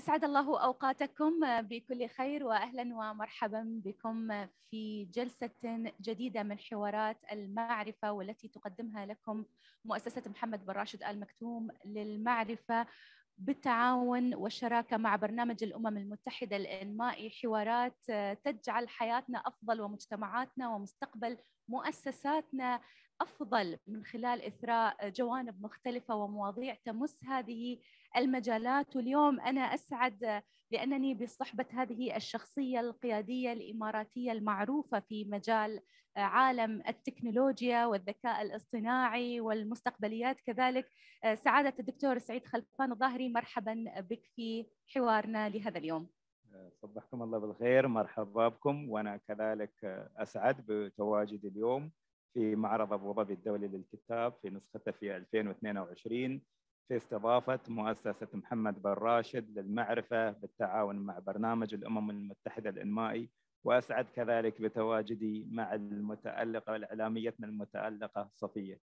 أسعد الله أوقاتكم بكل خير وأهلا ومرحبا بكم في جلسة جديدة من حوارات المعرفة والتي تقدمها لكم مؤسسة محمد بن راشد آل مكتوم للمعرفة بالتعاون والشراكه مع برنامج الامم المتحده الانمائي حوارات تجعل حياتنا افضل ومجتمعاتنا ومستقبل مؤسساتنا افضل من خلال اثراء جوانب مختلفه ومواضيع تمس هذه المجالات واليوم أنا أسعد لأنني بصحبة هذه الشخصية القيادية الإماراتية المعروفة في مجال عالم التكنولوجيا والذكاء الاصطناعي والمستقبليات كذلك سعادة الدكتور سعيد خلفان الظاهري مرحبا بك في حوارنا لهذا اليوم صبحكم الله بالخير مرحبا بكم وأنا كذلك أسعد بتواجدي اليوم في معرض أبو ظبي الدولي للكتاب في نسخته في 2022 في استضافة مؤسسة محمد بن راشد للمعرفة بالتعاون مع برنامج الأمم المتحدة الإنمائي وأسعد كذلك بتواجدي مع المتألقة الإعلامية المتألقة صفية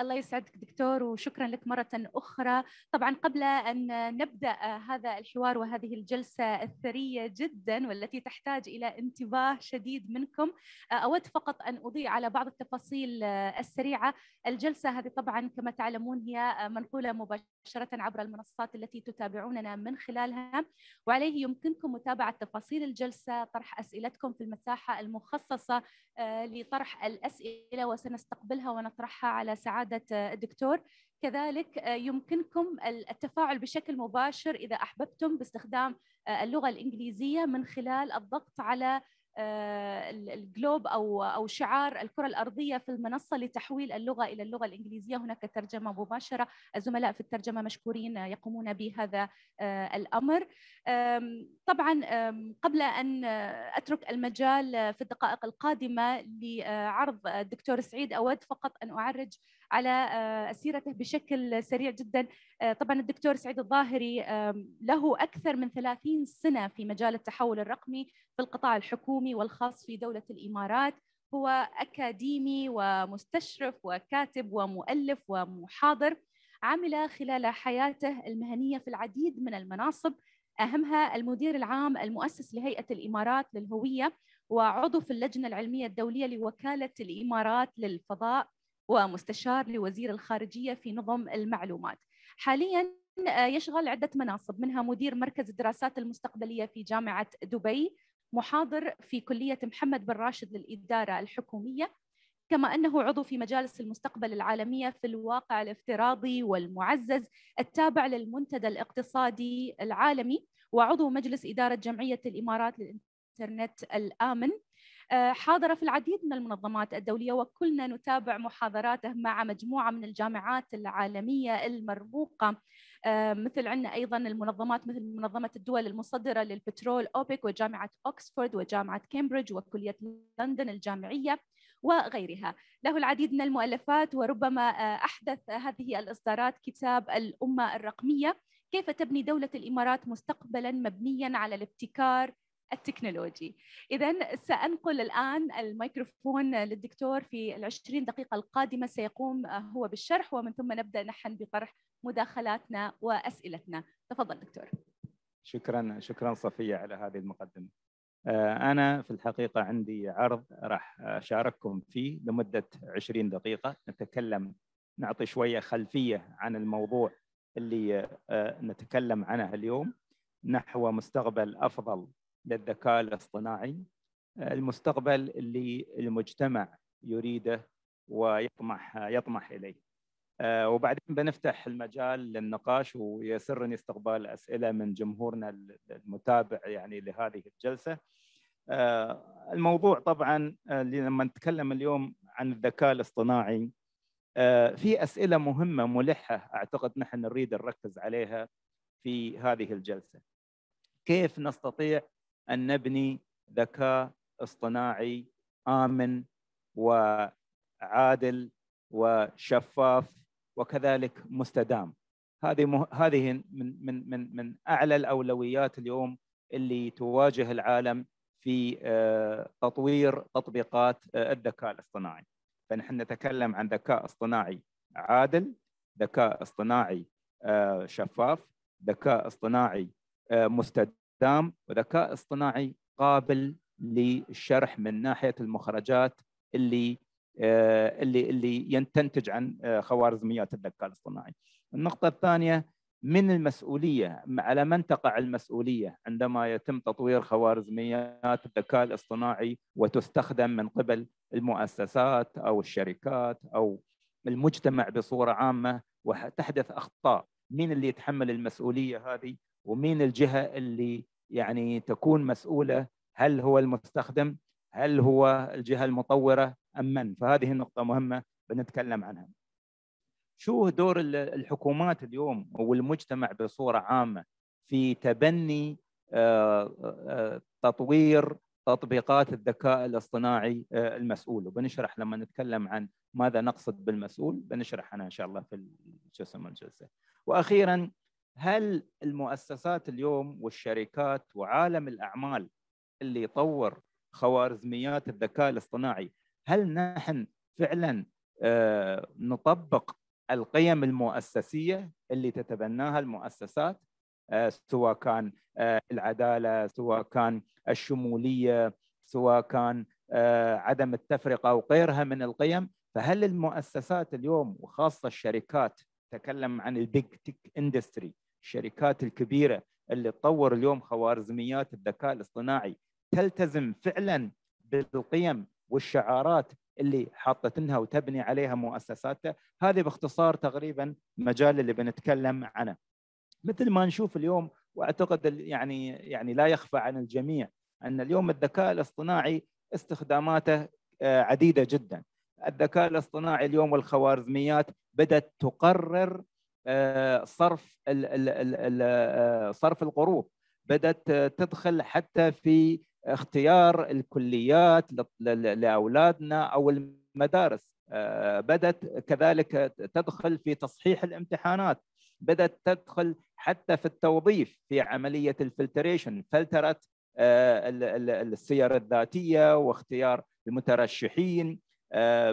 الله يسعدك دكتور وشكرا لك مرة أخرى طبعا قبل أن نبدأ هذا الحوار وهذه الجلسة الثرية جدا والتي تحتاج إلى انتباه شديد منكم أود فقط أن أضيء على بعض التفاصيل السريعة الجلسة هذه طبعا كما تعلمون هي منقولة مباشرة عبر المنصات التي تتابعوننا من خلالها وعليه يمكنكم متابعة تفاصيل الجلسة طرح أسئلتكم في المساحة المخصصة آه، لطرح الأسئلة وسنستقبلها ونطرحها على سعادة سعادة آه، الدكتور كذلك آه، يمكنكم التفاعل بشكل مباشر إذا أحببتم باستخدام آه، اللغة الإنجليزية من خلال الضغط على الجلوب او او شعار الكره الارضيه في المنصه لتحويل اللغه الى اللغه الانجليزيه هناك ترجمه مباشره الزملاء في الترجمه مشكورين يقومون بهذا الامر طبعا قبل ان اترك المجال في الدقائق القادمه لعرض الدكتور سعيد اود فقط ان اعرج على آه، سيرته بشكل سريع جدا آه، طبعا الدكتور سعيد الظاهري له أكثر من 30 سنة في مجال التحول الرقمي في القطاع الحكومي والخاص في دولة الإمارات هو أكاديمي ومستشرف وكاتب ومؤلف ومحاضر عمل خلال حياته المهنية في العديد من المناصب أهمها المدير العام المؤسس لهيئة الإمارات للهوية وعضو في اللجنة العلمية الدولية لوكالة الإمارات للفضاء ومستشار لوزير الخارجية في نظم المعلومات حاليا آه، يشغل عدة مناصب منها مدير مركز الدراسات المستقبلية في جامعة دبي محاضر في كلية محمد بن راشد للإدارة الحكومية كما أنه عضو في مجالس المستقبل العالمية في الواقع الافتراضي والمعزز التابع للمنتدى الاقتصادي العالمي وعضو مجلس إدارة جمعية الإمارات للإنترنت الآمن آه، حاضر في العديد من المنظمات الدولية وكلنا نتابع محاضراته مع مجموعة من الجامعات العالمية المرموقة آه، مثل عندنا أيضا المنظمات مثل منظمة الدول المصدرة للبترول أوبك وجامعة أوكسفورد وجامعة كامبريدج وكلية لندن الجامعية وغيرها له العديد من المؤلفات وربما آه، أحدث هذه الإصدارات كتاب الأمة الرقمية كيف تبني دولة الإمارات مستقبلا مبنيا على الابتكار التكنولوجي إذا سأنقل الآن الميكروفون للدكتور في العشرين دقيقة القادمة سيقوم آه، هو بالشرح ومن ثم نبدأ نحن بطرح مداخلاتنا وأسئلتنا تفضل دكتور شكرا شكرا صفية على هذه المقدمة آه، أنا في الحقيقة عندي عرض راح أشارككم فيه لمدة 20 دقيقة نتكلم نعطي شوية خلفية عن الموضوع اللي آه، نتكلم عنه اليوم نحو مستقبل أفضل للذكاء الاصطناعي آه، المستقبل اللي المجتمع يريده ويطمح يطمح اليه آه، وبعدين بنفتح المجال للنقاش ويسرني استقبال اسئله من جمهورنا المتابع يعني لهذه الجلسه. آه، الموضوع طبعا لما نتكلم اليوم عن الذكاء الاصطناعي في اسئله مهمه ملحه اعتقد نحن نريد نركز عليها في هذه الجلسه. كيف نستطيع ان نبني ذكاء اصطناعي امن وعادل وشفاف وكذلك مستدام هذه هذه من من من من اعلى الاولويات اليوم اللي تواجه العالم في آه، تطوير تطبيقات آه، الذكاء الاصطناعي فنحن نتكلم عن ذكاء اصطناعي عادل ذكاء اصطناعي آه، شفاف ذكاء اصطناعي مستدام استخدام وذكاء اصطناعي قابل للشرح من ناحيه المخرجات اللي آه، اللي اللي تنتج عن آه، خوارزميات الذكاء الاصطناعي. النقطه الثانيه من المسؤوليه على من تقع المسؤوليه عندما يتم تطوير خوارزميات الذكاء الاصطناعي وتستخدم من قبل المؤسسات او الشركات او المجتمع بصوره عامه وتحدث اخطاء، مين اللي يتحمل المسؤوليه هذه ومين الجهه اللي يعني تكون مسؤوله هل هو المستخدم هل هو الجهه المطوره ام من فهذه النقطه مهمه بنتكلم عنها شو دور الحكومات اليوم والمجتمع بصوره عامه في تبني آه، آه، آه، تطوير تطبيقات الذكاء الاصطناعي المسؤول وبنشرح لما نتكلم عن ماذا نقصد بالمسؤول بنشرح انا ان شاء الله في شو اسمه الجلسه واخيرا هل المؤسسات اليوم والشركات وعالم الاعمال اللي يطور خوارزميات الذكاء الاصطناعي هل نحن فعلا آه، نطبق القيم المؤسسيه اللي تتبناها المؤسسات آه، سواء كان آه، العداله سواء كان الشموليه سواء كان عدم التفرقه او غيرها من القيم فهل المؤسسات اليوم وخاصه الشركات تكلم عن البيج تيك اندستري الشركات الكبيره اللي تطور اليوم خوارزميات الذكاء الاصطناعي تلتزم فعلا بالقيم والشعارات اللي حاطتنها وتبني عليها مؤسساتها هذه باختصار تقريبا مجال اللي بنتكلم عنه مثل ما نشوف اليوم واعتقد يعني يعني لا يخفى عن الجميع ان اليوم الذكاء الاصطناعي استخداماته آه، عديده جدا الذكاء الاصطناعي اليوم والخوارزميات بدات تقرر آه، صرف آه، صرف القروض بدات تدخل حتى في اختيار الكليات لاولادنا او المدارس آه، بدات كذلك تدخل في تصحيح الامتحانات بدات تدخل حتى في التوظيف في عمليه الفلتريشن فلترت السير الذاتيه واختيار المترشحين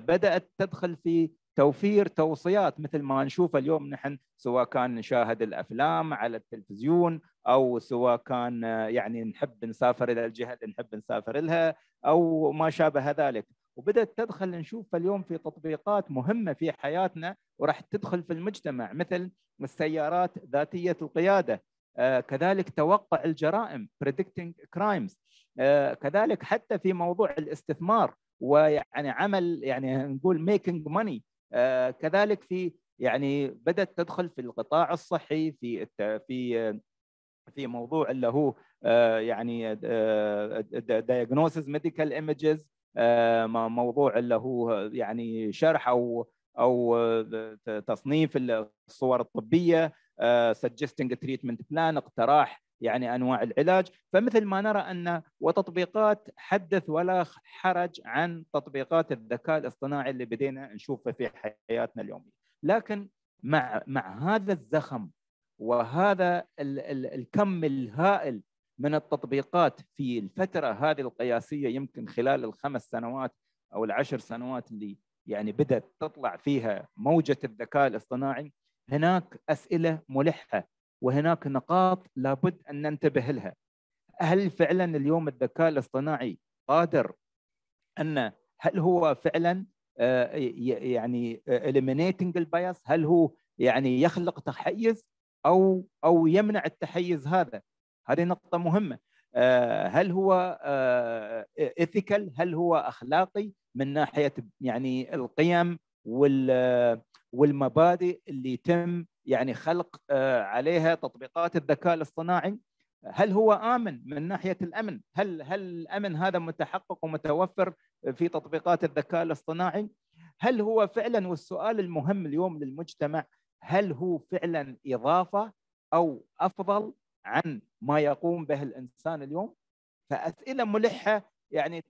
بدات تدخل في توفير توصيات مثل ما نشوف اليوم نحن سواء كان نشاهد الافلام على التلفزيون او سواء كان يعني نحب نسافر الى الجهه اللي نحب نسافر لها او ما شابه ذلك وبدات تدخل نشوف اليوم في تطبيقات مهمه في حياتنا وراح تدخل في المجتمع مثل السيارات ذاتيه القياده آه، كذلك توقع الجرائم predicting crimes آه، كذلك حتى في موضوع الاستثمار ويعني عمل يعني نقول ميكينج money آه، كذلك في يعني بدات تدخل في القطاع الصحي في في في موضوع اللي هو آه، يعني آه، diagnosis ميديكال ايمجز موضوع اللي هو يعني شرح او او تصنيف الصور الطبيه سجستنج تريتمنت بلان اقتراح يعني انواع العلاج فمثل ما نرى ان وتطبيقات حدث ولا حرج عن تطبيقات الذكاء الاصطناعي اللي بدينا نشوفه في حياتنا اليوميه لكن مع مع هذا الزخم وهذا ال ال الكم الهائل من التطبيقات في الفتره هذه القياسيه يمكن خلال الخمس سنوات او العشر سنوات اللي يعني بدات تطلع فيها موجه الذكاء الاصطناعي هناك اسئله ملحه وهناك نقاط لابد ان ننتبه لها هل فعلا اليوم الذكاء الاصطناعي قادر ان هل هو فعلا آه، يعني آه، eliminating البياس هل هو يعني يخلق تحيز او او يمنع التحيز هذا هذه نقطه مهمه آه، هل هو ethical هل هو اخلاقي من ناحيه يعني القيم والمبادئ اللي يتم يعني خلق آه، عليها تطبيقات الذكاء الاصطناعي هل هو امن من ناحيه الامن؟ هل هل الامن هذا متحقق ومتوفر في تطبيقات الذكاء الاصطناعي؟ هل هو فعلا والسؤال المهم اليوم للمجتمع هل هو فعلا اضافه او افضل عن ما يقوم به الانسان اليوم؟ فاسئله ملحه يعني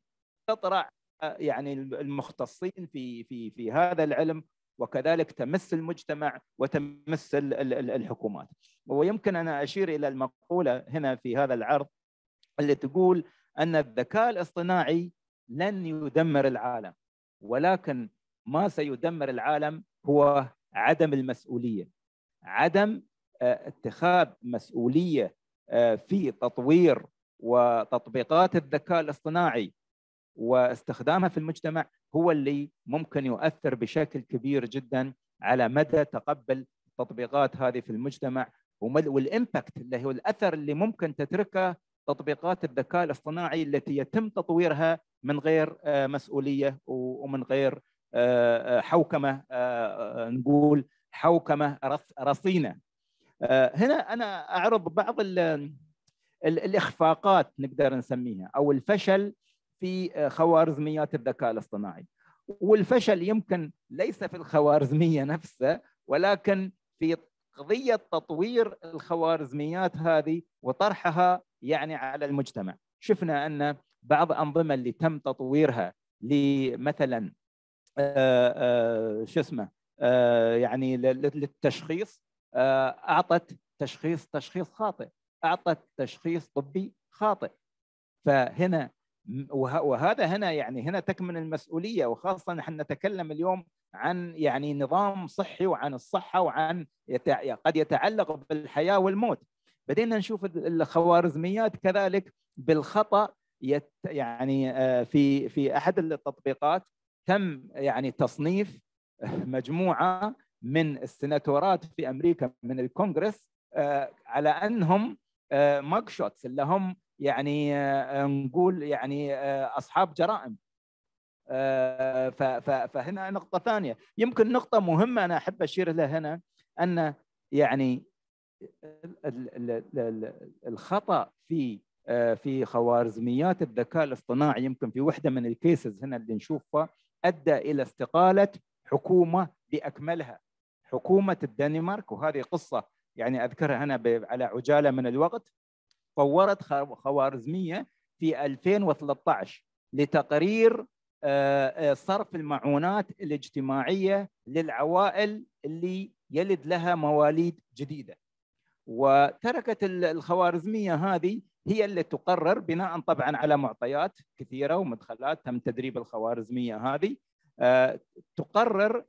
تطرح آه، يعني المختصين في في في هذا العلم وكذلك تمس المجتمع وتمس الحكومات ويمكن أن أشير إلى المقولة هنا في هذا العرض اللي تقول أن الذكاء الاصطناعي لن يدمر العالم ولكن ما سيدمر العالم هو عدم المسؤولية عدم آه، اتخاذ مسؤولية آه، في تطوير وتطبيقات الذكاء الاصطناعي واستخدامها في المجتمع هو اللي ممكن يؤثر بشكل كبير جدا على مدى تقبل التطبيقات هذه في المجتمع والامباكت اللي هو الاثر اللي ممكن تتركه تطبيقات الذكاء الاصطناعي التي يتم تطويرها من غير آه، مسؤوليه ومن غير آه، آه، حوكمه نقول حوكمه رصينه هنا انا اعرض بعض الاخفاقات نقدر نسميها او الفشل في آه، خوارزميات الذكاء الاصطناعي والفشل يمكن ليس في الخوارزميه نفسها ولكن في قضيه تطوير الخوارزميات هذه وطرحها يعني على المجتمع شفنا ان بعض أنظمة اللي تم تطويرها لمثلا آه، آه، شو اسمه يعني للتشخيص اعطت تشخيص تشخيص خاطئ اعطت تشخيص طبي خاطئ فهنا وهذا هنا يعني هنا تكمن المسؤوليه وخاصه نحن نتكلم اليوم عن يعني نظام صحي وعن الصحه وعن يتع... قد يتعلق بالحياه والموت بدينا نشوف الخوارزميات كذلك بالخطا يت يعني آه، في في احد التطبيقات تم يعني تصنيف مجموعه من السناتورات في امريكا من الكونغرس آه، على انهم ماج آه، شوتس اللي هم يعني آه، نقول يعني آه، اصحاب جرائم آه، فهنا نقطه ثانيه يمكن نقطه مهمه انا احب اشير لها هنا ان يعني الخطا في في خوارزميات الذكاء الاصطناعي يمكن في وحده من الكيسز هنا اللي نشوفها ادى الى استقاله حكومه باكملها حكومه الدنمارك وهذه قصه يعني اذكرها هنا على عجاله من الوقت طورت خوارزمية في 2013 لتقرير آه، آه، صرف المعونات الاجتماعية للعوائل اللي يلد لها مواليد جديدة وتركت الخوارزمية هذه هي اللي تقرر بناء طبعا على معطيات كثيرة ومدخلات تم تدريب الخوارزمية هذه آه، تقرر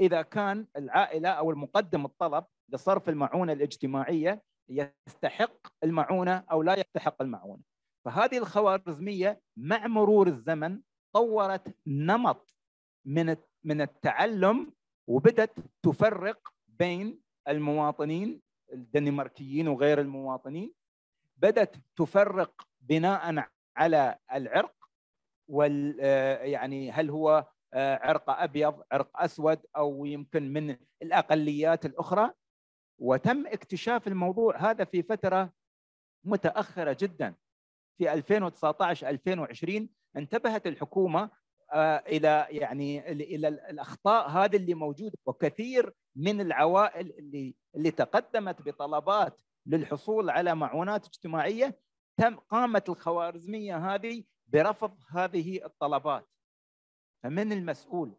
إذا كان العائلة أو المقدم الطلب لصرف المعونة الاجتماعية يستحق المعونه او لا يستحق المعونه فهذه الخوارزميه مع مرور الزمن طورت نمط من من التعلم وبدت تفرق بين المواطنين الدنماركيين وغير المواطنين بدت تفرق بناء على العرق وال آه، يعني هل هو آه، عرق ابيض عرق اسود او يمكن من الاقليات الاخرى وتم اكتشاف الموضوع هذا في فترة متأخرة جدا في 2019 2020 انتبهت الحكومة آه، الى يعني الى الاخطاء هذه اللي موجوده وكثير من العوائل اللي اللي تقدمت بطلبات للحصول على معونات اجتماعيه تم قامت الخوارزميه هذه برفض هذه الطلبات فمن المسؤول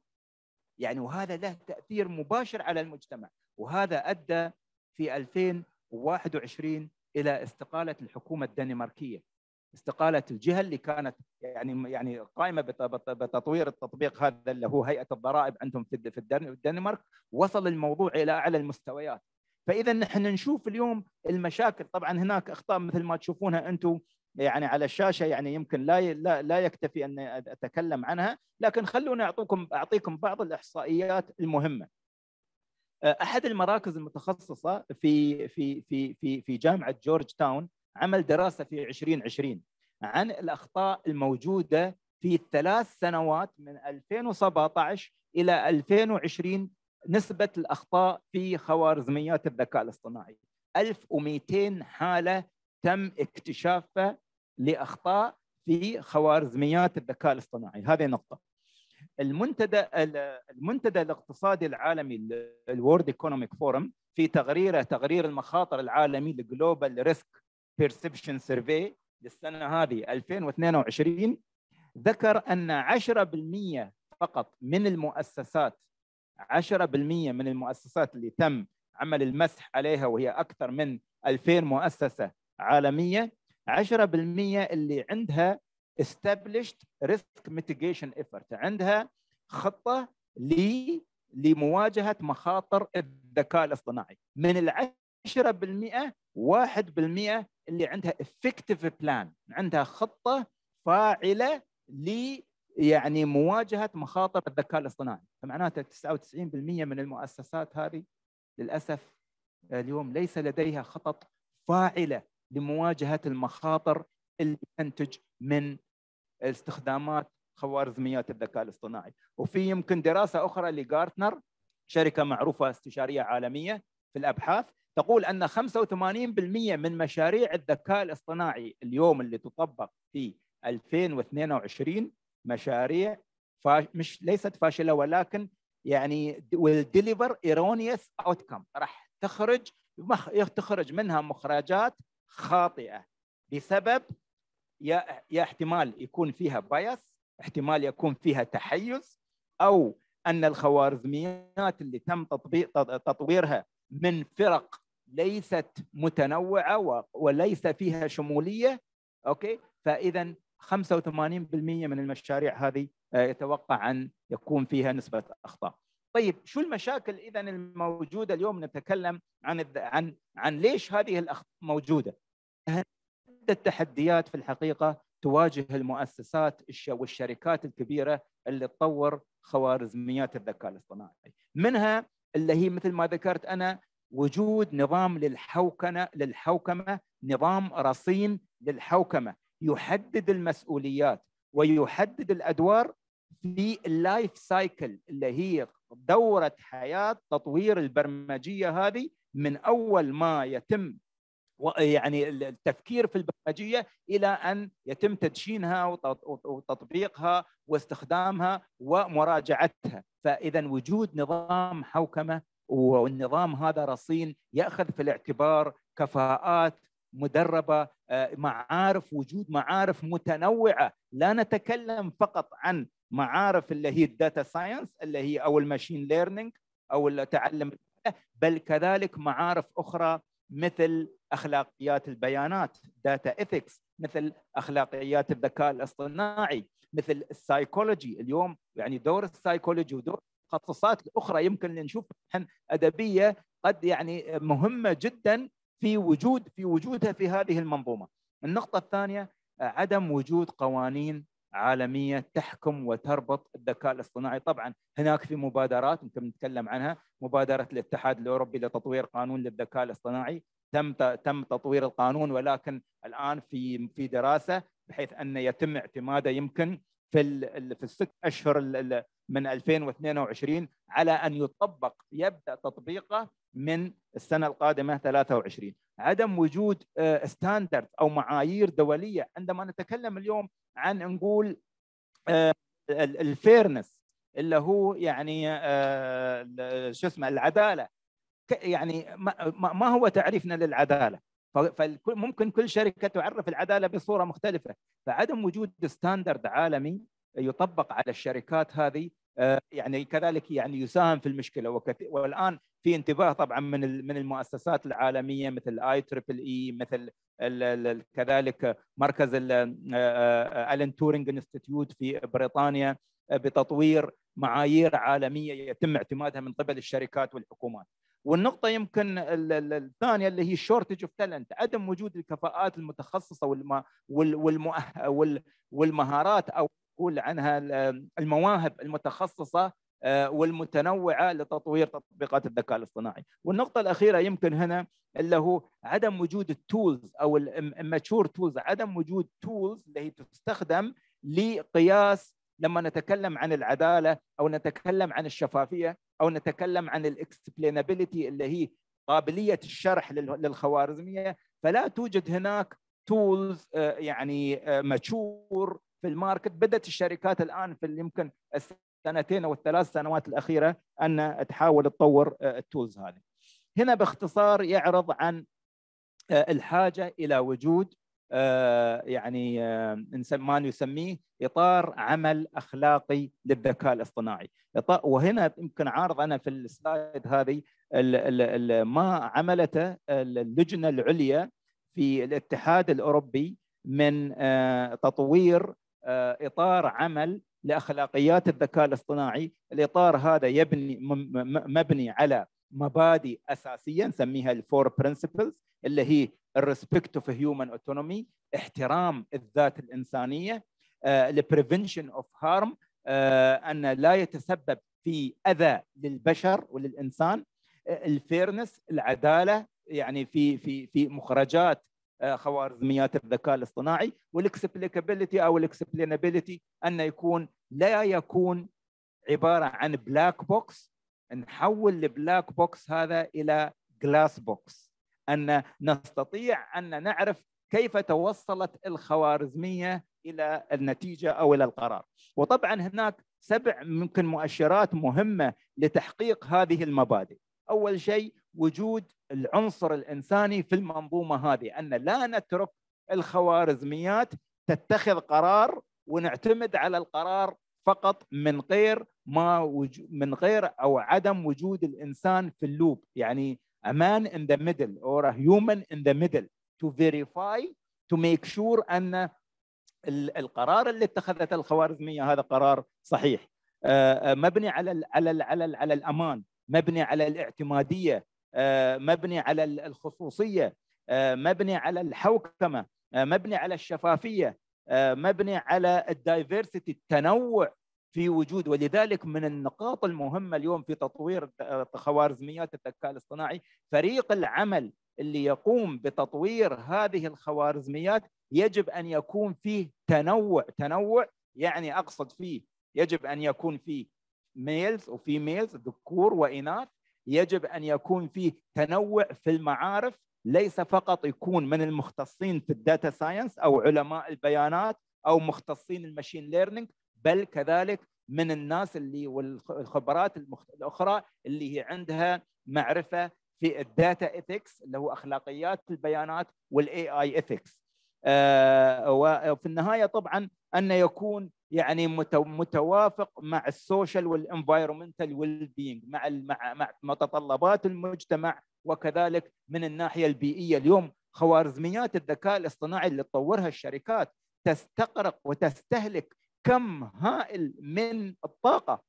يعني وهذا له تاثير مباشر على المجتمع وهذا ادى في 2021 الى استقاله الحكومه الدنماركيه استقاله الجهه اللي كانت يعني يعني قائمه بتطوير التطبيق هذا اللي هو هيئه الضرائب عندهم في الدنمارك وصل الموضوع الى اعلى المستويات فاذا نحن نشوف اليوم المشاكل طبعا هناك اخطاء مثل ما تشوفونها انتم يعني على الشاشه يعني يمكن لا لا, يكتفي ان اتكلم عنها لكن خلوني اعطوكم اعطيكم بعض الاحصائيات المهمه احد المراكز المتخصصه في في في في في جامعه جورج تاون عمل دراسه في 2020 عن الاخطاء الموجوده في الثلاث سنوات من 2017 الى 2020 نسبه الاخطاء في خوارزميات الذكاء الاصطناعي 1200 حاله تم اكتشافها لاخطاء في خوارزميات الذكاء الاصطناعي هذه نقطه المنتدى المنتدى الاقتصادي العالمي الورد ايكونوميك فورم في تقريره تقرير المخاطر العالمي لجلوبال ريسك بيرسبشن سيرفي للسنه هذه 2022 ذكر ان 10% فقط من المؤسسات 10% من المؤسسات اللي تم عمل المسح عليها وهي اكثر من 2000 مؤسسه عالميه 10% اللي عندها established risk mitigation effort عندها خطه لمواجهه مخاطر الذكاء الاصطناعي من العشرة 10% 1% اللي عندها effective بلان عندها خطه فاعله ل يعني مواجهه مخاطر الذكاء الاصطناعي فمعناته 99% من المؤسسات هذه للاسف آه، اليوم ليس لديها خطط فاعله لمواجهه المخاطر اللي تنتج من استخدامات خوارزميات الذكاء الاصطناعي وفي يمكن دراسة أخرى لجارتنر شركة معروفة استشارية عالمية في الأبحاث تقول أن 85% من مشاريع الذكاء الاصطناعي اليوم اللي تطبق في 2022 مشاريع فاش مش ليست فاشله ولكن يعني will deliver erroneous outcome راح تخرج تخرج منها مخرجات خاطئه بسبب يا يا احتمال يكون فيها بايس احتمال يكون فيها تحيز او ان الخوارزميات اللي تم تطبيق تطويرها من فرق ليست متنوعه وليس فيها شموليه اوكي فاذا 85% من المشاريع هذه آه، يتوقع ان يكون فيها نسبه اخطاء. طيب شو المشاكل اذا الموجوده اليوم نتكلم عن عن عن ليش هذه الاخطاء موجوده؟ التحديات في الحقيقه تواجه المؤسسات والشركات الكبيره اللي تطور خوارزميات الذكاء الاصطناعي منها اللي هي مثل ما ذكرت انا وجود نظام للحوكمه للحوكمه نظام رصين للحوكمه يحدد المسؤوليات ويحدد الادوار في اللايف سايكل اللي هي دوره حياه تطوير البرمجيه هذه من اول ما يتم يعني التفكير في البرمجيه الى ان يتم تدشينها وتطبيقها واستخدامها ومراجعتها، فاذا وجود نظام حوكمه والنظام هذا رصين ياخذ في الاعتبار كفاءات مدربه آه، معارف وجود معارف متنوعه لا نتكلم فقط عن معارف اللي هي الداتا ساينس اللي هي او الماشين ليرنينج او التعلم بل كذلك معارف اخرى مثل اخلاقيات البيانات داتا ايثكس مثل اخلاقيات الذكاء الاصطناعي مثل السايكولوجي اليوم يعني دور السايكولوجي ودور التخصصات الاخرى يمكن نشوف ادبيه قد يعني مهمه جدا في وجود في وجودها في هذه المنظومه. النقطه الثانيه عدم وجود قوانين عالميه تحكم وتربط الذكاء الاصطناعي، طبعا هناك في مبادرات يمكن نتكلم عنها، مبادره الاتحاد الاوروبي لتطوير قانون للذكاء الاصطناعي، تم تم تطوير القانون ولكن الان في في دراسه بحيث ان يتم اعتماده يمكن في في الست اشهر من 2022 على ان يطبق يبدا تطبيقه من السنه القادمه 23 عدم وجود ستاندرد آه، او معايير دوليه عندما نتكلم اليوم عن نقول آه، الفيرنس اللي هو يعني آه، شو اسمه العداله يعني ما هو تعريفنا للعداله فممكن كل شركه تعرف العداله بصوره مختلفه فعدم وجود ستاندرد عالمي يطبق على الشركات هذه آه، يعني كذلك يعني يساهم في المشكله وكت... والان في انتباه طبعا من من المؤسسات العالميه مثل اي تريبل اي مثل كذلك مركز الن آه، تورينج انستتيوت في بريطانيا آه، بتطوير معايير عالميه يتم اعتمادها من قبل الشركات والحكومات. والنقطة يمكن الثانية اللي هي الشورتج اوف تالنت عدم وجود الكفاءات المتخصصة والمهارات او مسؤول عنها المواهب المتخصصه آه، والمتنوعه لتطوير تطبيقات الذكاء الاصطناعي، والنقطه الاخيره يمكن هنا اللي هو عدم وجود التولز او الماتشور تولز، عدم وجود تولز اللي هي تستخدم لقياس لما نتكلم عن العداله او نتكلم عن الشفافيه او نتكلم عن الاكسبلينابيليتي اللي هي قابليه الشرح للخوارزميه فلا توجد هناك تولز آه، يعني ماتشور آه، في الماركت بدات الشركات الان في يمكن السنتين او الثلاث سنوات الاخيره ان تحاول تطور آه، التولز هذه. هنا باختصار يعرض عن آه، الحاجه الى وجود آه، يعني ما يسميه اطار عمل اخلاقي للذكاء الاصطناعي وهنا يمكن عارض انا في السلايد هذه ما عملته اللجنه العليا في الاتحاد الاوروبي من تطوير آه، اطار عمل لاخلاقيات الذكاء الاصطناعي، الاطار هذا يبني مبني على مبادئ اساسيه نسميها الفور برنسبلز اللي هي الريسبكت اوف هيومن اوتونومي، احترام الذات الانسانيه، البريفنشن اوف هارم ان لا يتسبب في اذى للبشر وللانسان، آه، الفيرنس العداله يعني في في في مخرجات آه، خوارزميات الذكاء الاصطناعي والاكسبليكابيلتي او الاكسبلينابيلتي ان يكون لا يكون عباره عن بلاك بوكس نحول البلاك بوكس هذا الى جلاس بوكس ان نستطيع ان نعرف كيف توصلت الخوارزميه الى النتيجه او الى القرار وطبعا هناك سبع ممكن مؤشرات مهمه لتحقيق هذه المبادئ اول شيء وجود العنصر الانساني في المنظومه هذه ان لا نترك الخوارزميات تتخذ قرار ونعتمد على القرار فقط من غير ما وجو من غير او عدم وجود الانسان في اللوب يعني a man in the middle or a human in the middle to verify to make sure ان القرار اللي اتخذته الخوارزميه هذا قرار صحيح آه، آه، مبني على على على على الامان مبني على الاعتماديه آه، مبني على الخصوصيه آه، مبني على الحوكمه آه، مبني على الشفافيه مبني على الدايفرسيتي التنوع في وجود ولذلك من النقاط المهمه اليوم في تطوير خوارزميات الذكاء الاصطناعي فريق العمل اللي يقوم بتطوير هذه الخوارزميات يجب ان يكون فيه تنوع تنوع يعني اقصد فيه يجب ان يكون فيه ميلز وفيميلز ذكور واناث يجب ان يكون فيه تنوع في المعارف ليس فقط يكون من المختصين في الداتا ساينس او علماء البيانات او مختصين المشين ليرنينج بل كذلك من الناس اللي والخبرات الاخرى اللي هي عندها معرفه في الداتا ايثكس اللي هو اخلاقيات البيانات والاي اي ايثكس آه، وفي النهايه طبعا ان يكون يعني متوافق مع السوشيال والانفايرمنتال ويل بينج مع مع متطلبات المجتمع وكذلك من الناحيه البيئيه اليوم خوارزميات الذكاء الاصطناعي اللي تطورها الشركات تستغرق وتستهلك كم هائل من الطاقه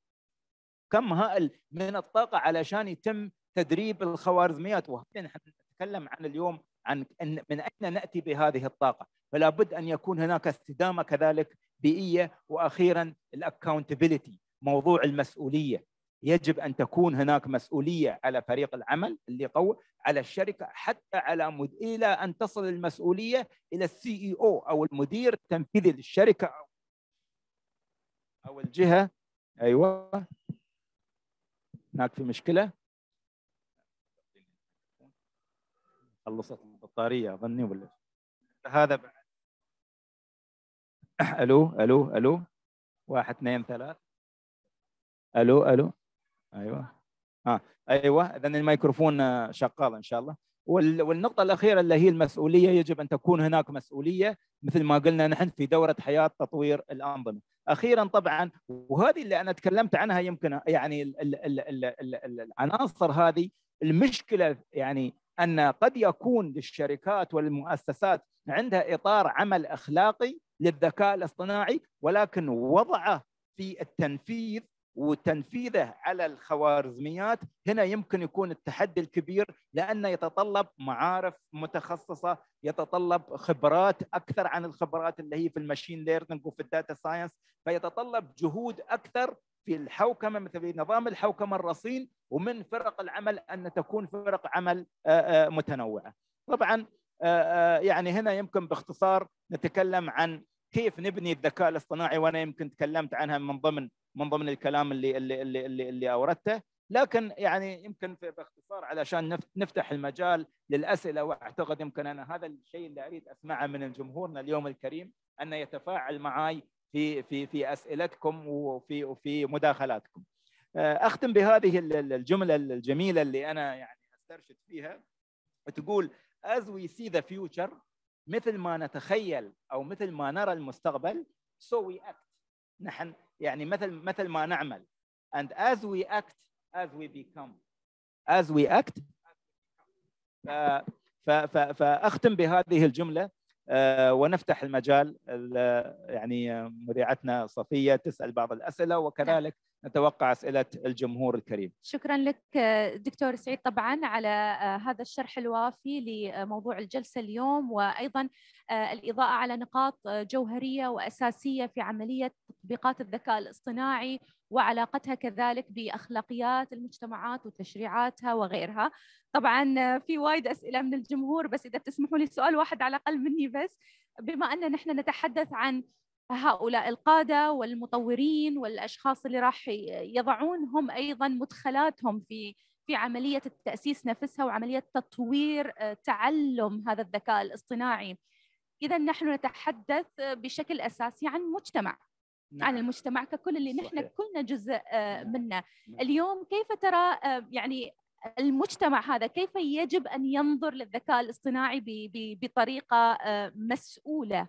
كم هائل من الطاقه علشان يتم تدريب الخوارزميات وهنا نتكلم عن اليوم عن من أين نأتي بهذه الطاقة فلا بد أن يكون هناك استدامة كذلك بيئية وأخيرا الأكاونتبيليتي موضوع المسؤولية يجب أن تكون هناك مسؤولية على فريق العمل اللي قوي على الشركة حتى على مد... إلى أن تصل المسؤولية إلى السي إي أو أو المدير التنفيذي للشركة أو, أو الجهة أيوة هناك في مشكلة خلصت طاريه اظني ولا هذا بعد الو الو الو واحد اثنين ثلاث الو الو ايوه اه ايوه اذا الميكروفون آه، شغال ان شاء الله والنقطة الأخيرة اللي هي المسؤولية يجب أن تكون هناك مسؤولية مثل ما قلنا نحن في دورة حياة تطوير الأنظمة أخيرا طبعا وهذه اللي أنا تكلمت عنها يمكن يعني ال ال ال ال ال العناصر هذه المشكلة يعني ان قد يكون للشركات والمؤسسات عندها اطار عمل اخلاقي للذكاء الاصطناعي ولكن وضعه في التنفيذ وتنفيذه على الخوارزميات هنا يمكن يكون التحدي الكبير لانه يتطلب معارف متخصصه يتطلب خبرات اكثر عن الخبرات اللي هي في المشين ليرنينج وفي الداتا ساينس فيتطلب جهود اكثر في الحوكمة مثل في نظام الحوكمة الرصين ومن فرق العمل أن تكون فرق عمل متنوعة طبعا يعني هنا يمكن باختصار نتكلم عن كيف نبني الذكاء الاصطناعي وانا يمكن تكلمت عنها من ضمن من ضمن الكلام اللي اللي اللي, اللي, اللي اوردته لكن يعني يمكن باختصار علشان نفتح المجال للاسئله واعتقد يمكن انا هذا الشيء اللي اريد اسمعه من جمهورنا اليوم الكريم انه يتفاعل معي في في في اسئلتكم وفي وفي مداخلاتكم. آه، اختم بهذه الجمله الجميله اللي انا يعني استرشد فيها تقول as we see the future مثل ما نتخيل او مثل ما نرى المستقبل so we act نحن يعني مثل مثل ما نعمل and as we act as we become as we act ف ف ف فاختم بهذه الجمله آه، ونفتح المجال يعني مذيعتنا صفيه تسال بعض الاسئله نعم. وكذلك نتوقع اسئله الجمهور الكريم. شكرا لك دكتور سعيد طبعا على آه، هذا الشرح الوافي لموضوع الجلسه اليوم وايضا آه، الاضاءه على نقاط آه، جوهريه واساسيه في عمليه تطبيقات الذكاء الاصطناعي وعلاقتها كذلك باخلاقيات المجتمعات وتشريعاتها وغيرها. طبعا في وايد اسئله من الجمهور بس اذا تسمحوا لي سؤال واحد على الاقل مني بس بما ان نحن نتحدث عن هؤلاء القادة والمطورين والأشخاص اللي راح يضعون هم أيضا مدخلاتهم في في عملية التأسيس نفسها وعملية تطوير آه، تعلم هذا الذكاء الاصطناعي إذا نحن نتحدث بشكل أساسي عن مجتمع نعم. عن المجتمع ككل اللي نحن كلنا جزء آه، نعم. منه نعم. اليوم كيف ترى آه، يعني المجتمع هذا كيف يجب أن ينظر للذكاء الاصطناعي بطريقة مسؤولة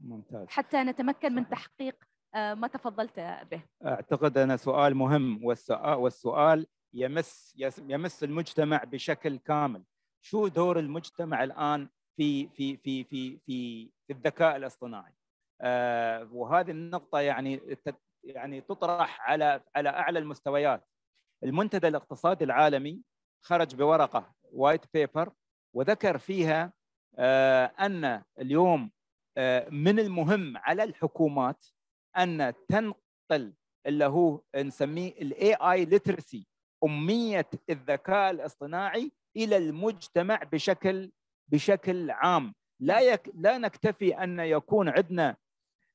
ممتاز حتى نتمكن صحيح. من تحقيق آه، ما تفضلت به اعتقد ان سؤال مهم آه، والسؤال يمس يمس المجتمع بشكل كامل شو دور المجتمع الان في في في في في, في الذكاء الاصطناعي آه، وهذه النقطه يعني يعني تطرح على على اعلى المستويات المنتدى الاقتصادي العالمي خرج بورقه وايت بيبر وذكر فيها ان اليوم آه، من المهم على الحكومات ان تنقل اللي هو نسميه الاي اي ليترسي اميه الذكاء الاصطناعي الى المجتمع بشكل بشكل عام لا يك لا نكتفي ان يكون عندنا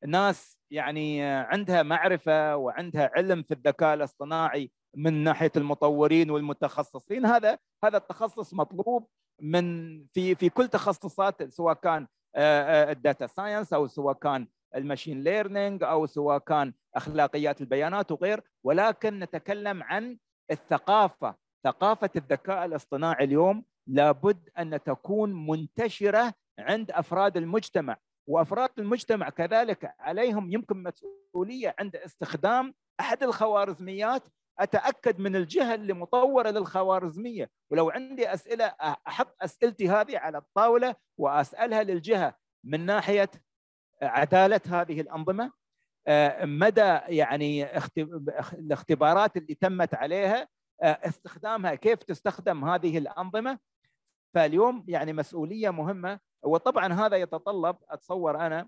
ناس يعني عندها معرفه وعندها علم في الذكاء الاصطناعي من ناحيه المطورين والمتخصصين هذا هذا التخصص مطلوب من في في كل تخصصات سواء كان آه، آه، الداتا ساينس او سواء كان المشين ليرنينج او سواء كان اخلاقيات البيانات وغير ولكن نتكلم عن الثقافه ثقافه الذكاء الاصطناعي اليوم لابد ان تكون منتشره عند افراد المجتمع وافراد المجتمع كذلك عليهم يمكن مسؤوليه عند استخدام احد الخوارزميات اتاكد من الجهه اللي مطوره للخوارزميه ولو عندي اسئله احط اسئلتي هذه على الطاوله واسالها للجهه من ناحيه عداله هذه الانظمه آه، مدى يعني الاختبارات اللي تمت عليها آه، استخدامها كيف تستخدم هذه الانظمه فاليوم يعني مسؤوليه مهمه وطبعا هذا يتطلب اتصور انا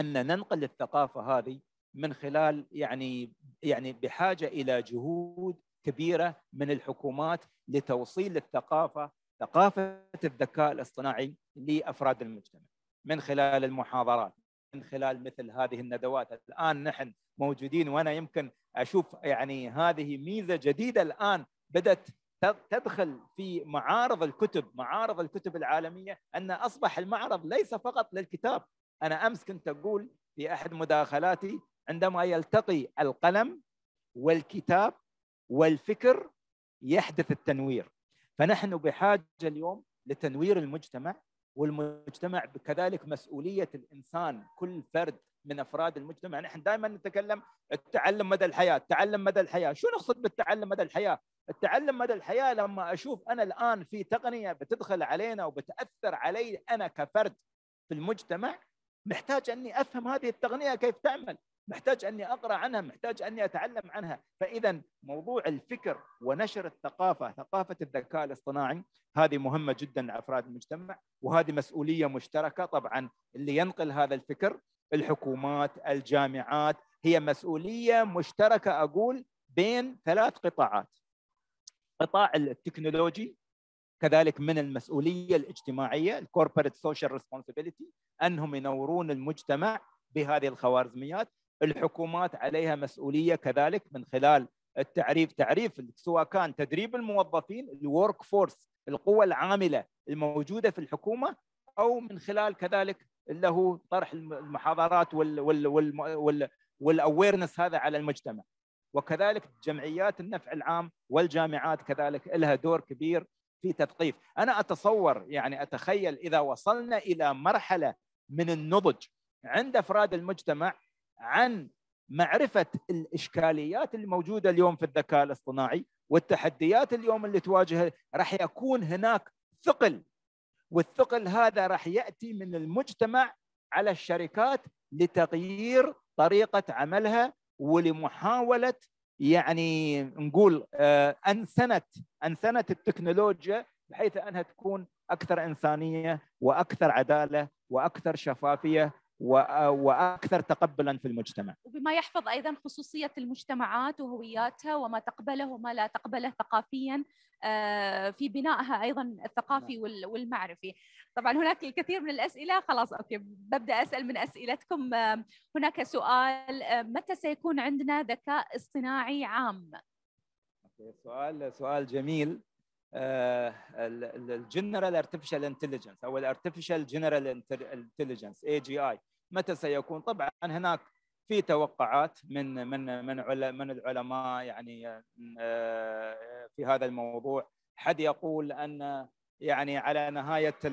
ان ننقل الثقافه هذه من خلال يعني يعني بحاجه الى جهود كبيره من الحكومات لتوصيل الثقافه ثقافه الذكاء الاصطناعي لافراد المجتمع من خلال المحاضرات من خلال مثل هذه الندوات الان نحن موجودين وانا يمكن اشوف يعني هذه ميزه جديده الان بدات تدخل في معارض الكتب معارض الكتب العالميه ان اصبح المعرض ليس فقط للكتاب انا امس كنت اقول في احد مداخلاتي عندما يلتقي القلم والكتاب والفكر يحدث التنوير فنحن بحاجه اليوم لتنوير المجتمع والمجتمع كذلك مسؤوليه الانسان كل فرد من افراد المجتمع نحن دائما نتكلم التعلم مدى الحياه التعلم مدى الحياه شو نقصد بالتعلم مدى الحياه التعلم مدى الحياه لما اشوف انا الان في تقنيه بتدخل علينا وبتاثر علي انا كفرد في المجتمع محتاج اني افهم هذه التقنيه كيف تعمل محتاج أني أقرأ عنها محتاج أني أتعلم عنها فإذا موضوع الفكر ونشر الثقافة ثقافة الذكاء الاصطناعي هذه مهمة جدا لأفراد المجتمع وهذه مسؤولية مشتركة طبعا اللي ينقل هذا الفكر الحكومات الجامعات هي مسؤولية مشتركة أقول بين ثلاث قطاعات قطاع التكنولوجي كذلك من المسؤوليه الاجتماعيه الكوربريت سوشيال ريسبونسبيلتي انهم ينورون المجتمع بهذه الخوارزميات الحكومات عليها مسؤوليه كذلك من خلال التعريف تعريف سواء كان تدريب الموظفين الورك فورس القوى العامله الموجوده في الحكومه او من خلال كذلك له طرح المحاضرات والاويرنس هذا على المجتمع وكذلك جمعيات النفع العام والجامعات كذلك لها دور كبير في تثقيف انا اتصور يعني اتخيل اذا وصلنا الى مرحله من النضج عند افراد المجتمع عن معرفه الاشكاليات الموجودة اليوم في الذكاء الاصطناعي والتحديات اليوم اللي تواجهه راح يكون هناك ثقل والثقل هذا راح ياتي من المجتمع على الشركات لتغيير طريقه عملها ولمحاوله يعني نقول انسنه انسنه التكنولوجيا بحيث انها تكون اكثر انسانيه واكثر عداله واكثر شفافيه واكثر تقبلا في المجتمع. وبما يحفظ ايضا خصوصيه المجتمعات وهوياتها وما تقبله وما لا تقبله ثقافيا آه، في بنائها ايضا الثقافي نعم. والمعرفي. طبعا هناك الكثير من الاسئله خلاص اوكي ببدا اسال من اسئلتكم آه، هناك سؤال آه، متى سيكون عندنا ذكاء اصطناعي عام؟ سؤال سؤال جميل الجنرال ارتفيشال انتليجنس او الارتفيشال جنرال انتليجنس اي جي اي متى سيكون طبعا هناك في توقعات من من من من العلماء يعني آه، في هذا الموضوع حد يقول ان يعني على نهايه في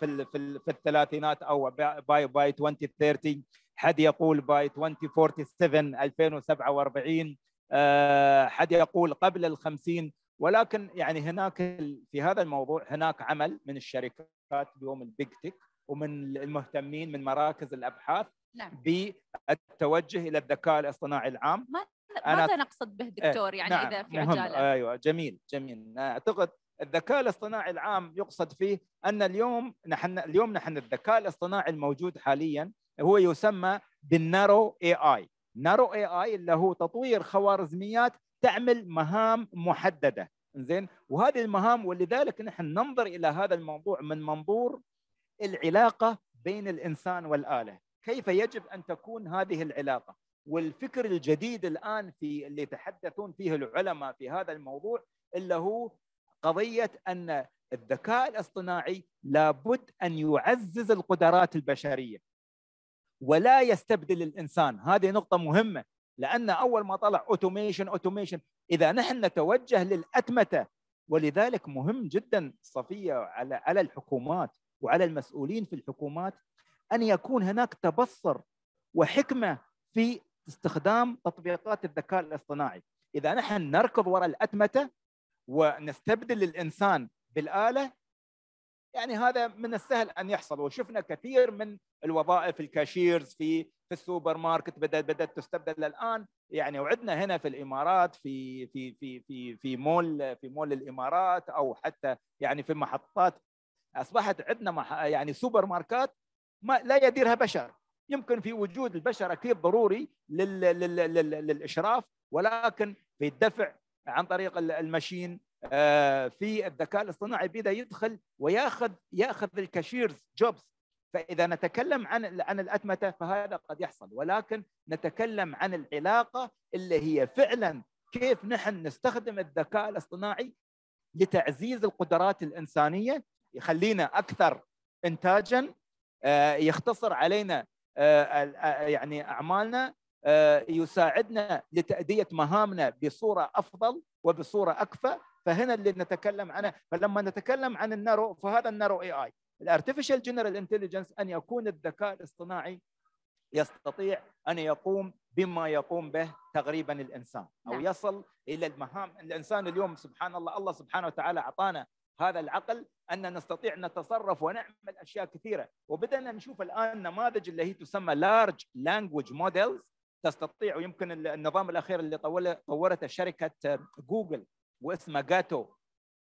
في في الثلاثينات او باي باي 2030 حد يقول باي 2047 2047 آه، حد يقول قبل ال 50 ولكن يعني هناك في هذا الموضوع هناك عمل من الشركات اليوم البيج تك ومن المهتمين من مراكز الابحاث نعم. بالتوجه الى الذكاء الاصطناعي العام ما أنا... ماذا نقصد به إيه، دكتور يعني نعم. اذا في نعم، عجاله ايوه جميل جميل اعتقد الذكاء الاصطناعي العام يقصد فيه ان اليوم نحن اليوم نحن الذكاء الاصطناعي الموجود حاليا هو يسمى بالنارو اي اي نارو اي اي اللي هو تطوير خوارزميات تعمل مهام محدده زين وهذه المهام ولذلك نحن ننظر الى هذا الموضوع من منظور العلاقه بين الانسان والاله، كيف يجب ان تكون هذه العلاقه؟ والفكر الجديد الان في اللي يتحدثون فيه العلماء في هذا الموضوع اللي هو قضيه ان الذكاء الاصطناعي لابد ان يعزز القدرات البشريه ولا يستبدل الانسان، هذه نقطه مهمه لان اول ما طلع اوتوميشن اوتوميشن اذا نحن نتوجه للاتمته ولذلك مهم جدا صفيه على على الحكومات وعلى المسؤولين في الحكومات ان يكون هناك تبصر وحكمه في استخدام تطبيقات الذكاء الاصطناعي اذا نحن نركض وراء الاتمته ونستبدل الانسان بالاله يعني هذا من السهل ان يحصل وشفنا كثير من الوظائف الكاشيرز في في السوبر ماركت بدات بدات تستبدل الان يعني وعندنا هنا في الامارات في في في في في مول في مول الامارات او حتى يعني في محطات اصبحت عندنا يعني سوبر ماركات ما لا يديرها بشر يمكن في وجود البشر اكيد ضروري لل... لل... لل... للاشراف ولكن في الدفع عن طريق المشين آه، في الذكاء الاصطناعي بدا يدخل وياخذ ياخذ الكاشيرز جوبز فاذا نتكلم عن عن الاتمته فهذا قد يحصل ولكن نتكلم عن العلاقه اللي هي فعلا كيف نحن نستخدم الذكاء الاصطناعي لتعزيز القدرات الانسانيه يخلينا اكثر انتاجا آه، يختصر علينا آه، آه، يعني اعمالنا يساعدنا لتاديه مهامنا بصوره افضل وبصوره اكفى فهنا اللي نتكلم عنه فلما نتكلم عن النارو فهذا النارو اي اي الارتفيشال جنرال انتليجنس ان يكون الذكاء الاصطناعي يستطيع ان يقوم بما يقوم به تقريبا الانسان او نعم. يصل الى المهام الانسان اليوم سبحان الله الله سبحانه وتعالى اعطانا هذا العقل ان نستطيع أن نتصرف ونعمل أشياء كثيرة وبدأنا نشوف الآن نماذج اللي هي تسمى Large Language Models تستطيع ويمكن النظام الأخير اللي طوله طورته شركة آه، جوجل واسمه جاتو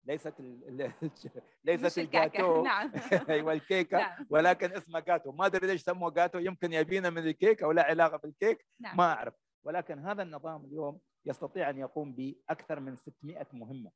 ليست الـ ليست الجاتو نعم ايوه الكيكه نعم. ولكن اسمه جاتو ما ادري ليش سموه جاتو يمكن يبينا من الكيكه ولا علاقه بالكيك نعم. ما اعرف ولكن هذا النظام اليوم يستطيع ان يقوم باكثر من 600 مهمه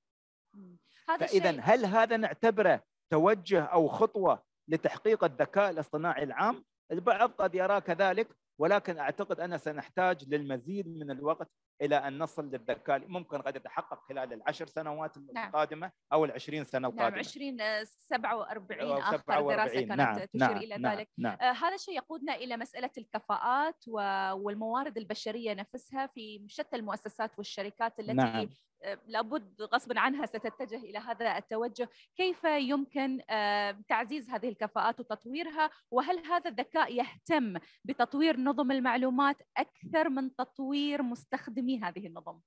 فاذا هل هذا نعتبره توجه او خطوه لتحقيق الذكاء الاصطناعي العام؟ البعض قد يراه كذلك ولكن اعتقد ان سنحتاج للمزيد من الوقت الى ان نصل للذكاء ممكن قد يتحقق خلال العشر سنوات نعم. القادمه او او العشرين سنه نعم، القادمه نعم 20 47 اخر دراسه كانت نعم. تشير نعم. الى نعم. ذلك نعم. آه هذا الشيء يقودنا الى مساله الكفاءات والموارد البشريه نفسها في شتى المؤسسات والشركات التي نعم. لابد غصبا عنها ستتجه الى هذا التوجه، كيف يمكن آه، تعزيز هذه الكفاءات وتطويرها؟ وهل هذا الذكاء يهتم بتطوير نظم المعلومات اكثر من تطوير مستخدمي هذه النظم؟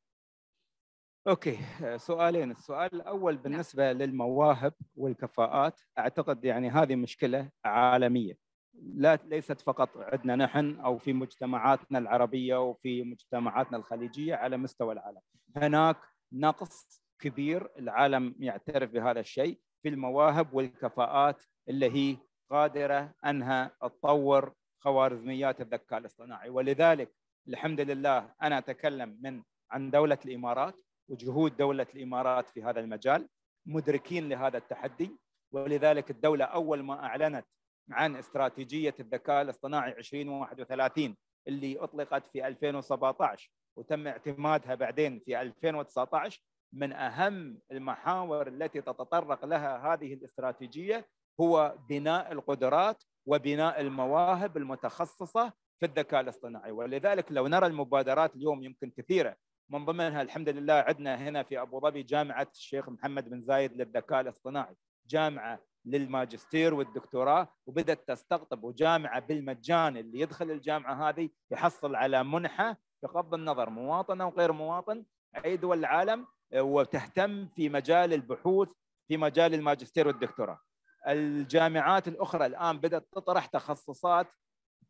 اوكي آه، سؤالين، السؤال الاول نعم. بالنسبه للمواهب والكفاءات، اعتقد يعني هذه مشكله عالميه. لا ليست فقط عندنا نحن او في مجتمعاتنا العربيه وفي مجتمعاتنا الخليجيه على مستوى العالم هناك نقص كبير العالم يعترف بهذا الشيء في المواهب والكفاءات اللي هي قادره انها تطور خوارزميات الذكاء الاصطناعي ولذلك الحمد لله انا اتكلم من عن دوله الامارات وجهود دوله الامارات في هذا المجال مدركين لهذا التحدي ولذلك الدوله اول ما اعلنت عن استراتيجيه الذكاء الاصطناعي 2031 اللي اطلقت في 2017 وتم اعتمادها بعدين في 2019 من اهم المحاور التي تتطرق لها هذه الاستراتيجيه هو بناء القدرات وبناء المواهب المتخصصه في الذكاء الاصطناعي ولذلك لو نرى المبادرات اليوم يمكن كثيره من ضمنها الحمد لله عندنا هنا في ابو ظبي جامعه الشيخ محمد بن زايد للذكاء الاصطناعي جامعه للماجستير والدكتوراه وبدات تستقطب وجامعه بالمجان اللي يدخل الجامعه هذه يحصل على منحه بغض النظر مواطن او غير مواطن اي دول العالم آه، وتهتم في مجال البحوث في مجال الماجستير والدكتوراه. الجامعات الاخرى الان بدات تطرح تخصصات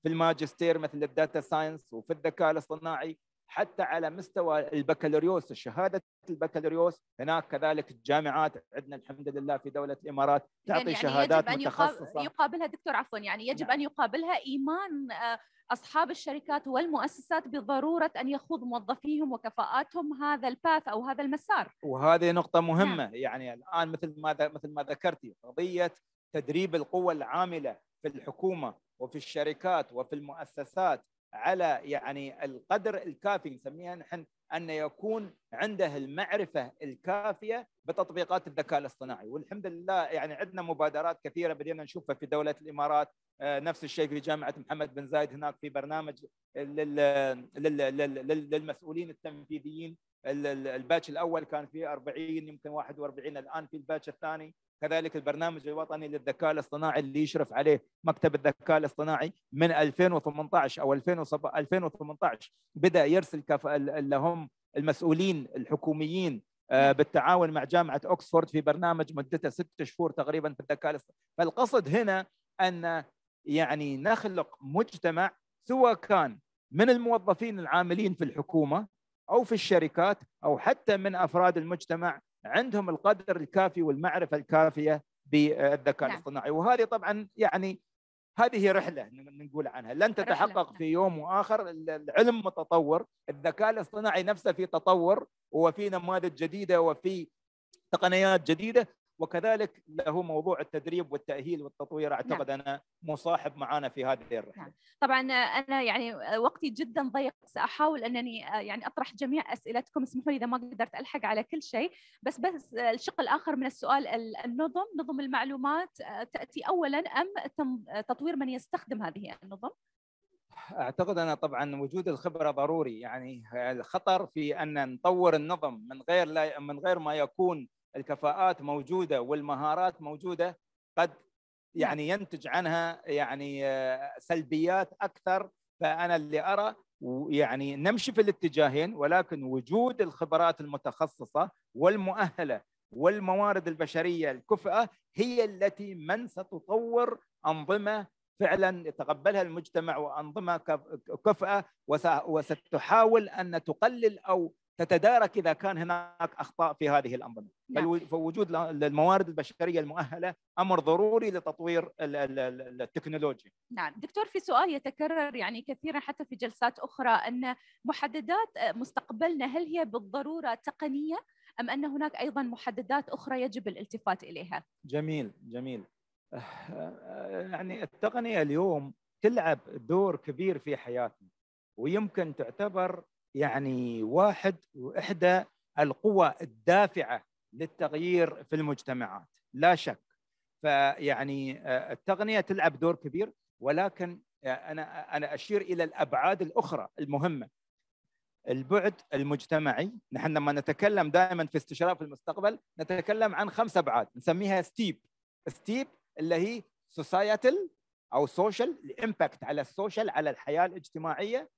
في الماجستير مثل الداتا ساينس وفي الذكاء الاصطناعي حتى على مستوى البكالوريوس شهاده البكالوريوس هناك كذلك الجامعات عندنا الحمد لله في دوله الامارات تعطي يعني شهادات يجب أن متخصصه يقابلها دكتور عفوا يعني يجب نعم. ان يقابلها ايمان آه، أصحاب الشركات والمؤسسات بضرورة أن يخوض موظفيهم وكفاءاتهم هذا الباث أو هذا المسار وهذه نقطة نعم. مهمة نعم. يعني الآن مثل ما مثل ما ذكرتي قضية تدريب القوى العاملة في الحكومة وفي الشركات وفي المؤسسات على يعني القدر الكافي نسميها نحن ان يكون عنده المعرفه الكافيه بتطبيقات الذكاء الاصطناعي والحمد لله يعني عندنا مبادرات كثيره بدينا نشوفها في دوله الامارات آه، نفس الشيء في جامعه محمد بن زايد هناك في برنامج للمسؤولين التنفيذيين الباتش الاول كان فيه 40 يمكن 41 الان في الباتش الثاني كذلك البرنامج الوطني للذكاء الاصطناعي اللي يشرف عليه مكتب الذكاء الاصطناعي من 2018 او 2018 بدا يرسل كف... لهم المسؤولين الحكوميين آه، نعم. بالتعاون مع جامعه اوكسفورد في برنامج مدته ست شهور تقريبا في الذكاء الاصطناعي فالقصد هنا ان يعني نخلق مجتمع سواء كان من الموظفين العاملين في الحكومه او في الشركات او حتى من افراد المجتمع عندهم القدر الكافي والمعرفه الكافيه بالذكاء نعم. الاصطناعي وهذه طبعا يعني هذه رحله نقول عنها لن تتحقق نعم. في يوم واخر العلم متطور الذكاء الاصطناعي نفسه في تطور وفي نماذج جديده وفي تقنيات جديده وكذلك له موضوع التدريب والتاهيل والتطوير اعتقد نعم. انا مصاحب معانا في هذه الرحله نعم. طبعا انا يعني وقتي جدا ضيق ساحاول انني آه، يعني اطرح جميع اسئلتكم اسمحوا لي اذا ما قدرت الحق على كل شيء بس بس آه، الشق الاخر من السؤال النظم نظم المعلومات آه، تاتي اولا ام تطوير من يستخدم هذه النظم اعتقد انا طبعا وجود الخبره ضروري يعني الخطر في ان نطور النظم من غير لا من غير ما يكون الكفاءات موجوده والمهارات موجوده قد يعني ينتج عنها يعني آه، سلبيات اكثر فانا اللي ارى يعني نمشي في الاتجاهين ولكن وجود الخبرات المتخصصه والمؤهله والموارد البشريه الكفئه هي التي من ستطور انظمه فعلا يتقبلها المجتمع وانظمه كفئه وستحاول ان تقلل او تتدارك اذا كان هناك اخطاء في هذه الانظمه نعم. فوجود الموارد البشريه المؤهله امر ضروري لتطوير التكنولوجيا نعم دكتور في سؤال يتكرر يعني كثيرا حتى في جلسات اخرى ان محددات مستقبلنا هل هي بالضروره تقنيه ام ان هناك ايضا محددات اخرى يجب الالتفات اليها جميل جميل يعني التقنيه اليوم تلعب دور كبير في حياتنا ويمكن تعتبر يعني واحد واحدى القوى الدافعه للتغيير في المجتمعات لا شك فيعني آه، التقنيه تلعب دور كبير ولكن آه، انا آه، انا اشير الى الابعاد الاخرى المهمه البعد المجتمعي نحن لما نتكلم دائما في استشراف المستقبل نتكلم عن خمس ابعاد نسميها ستيب ستيب اللي هي سوسايتال او سوشيال الامباكت على السوشيال على الحياه الاجتماعيه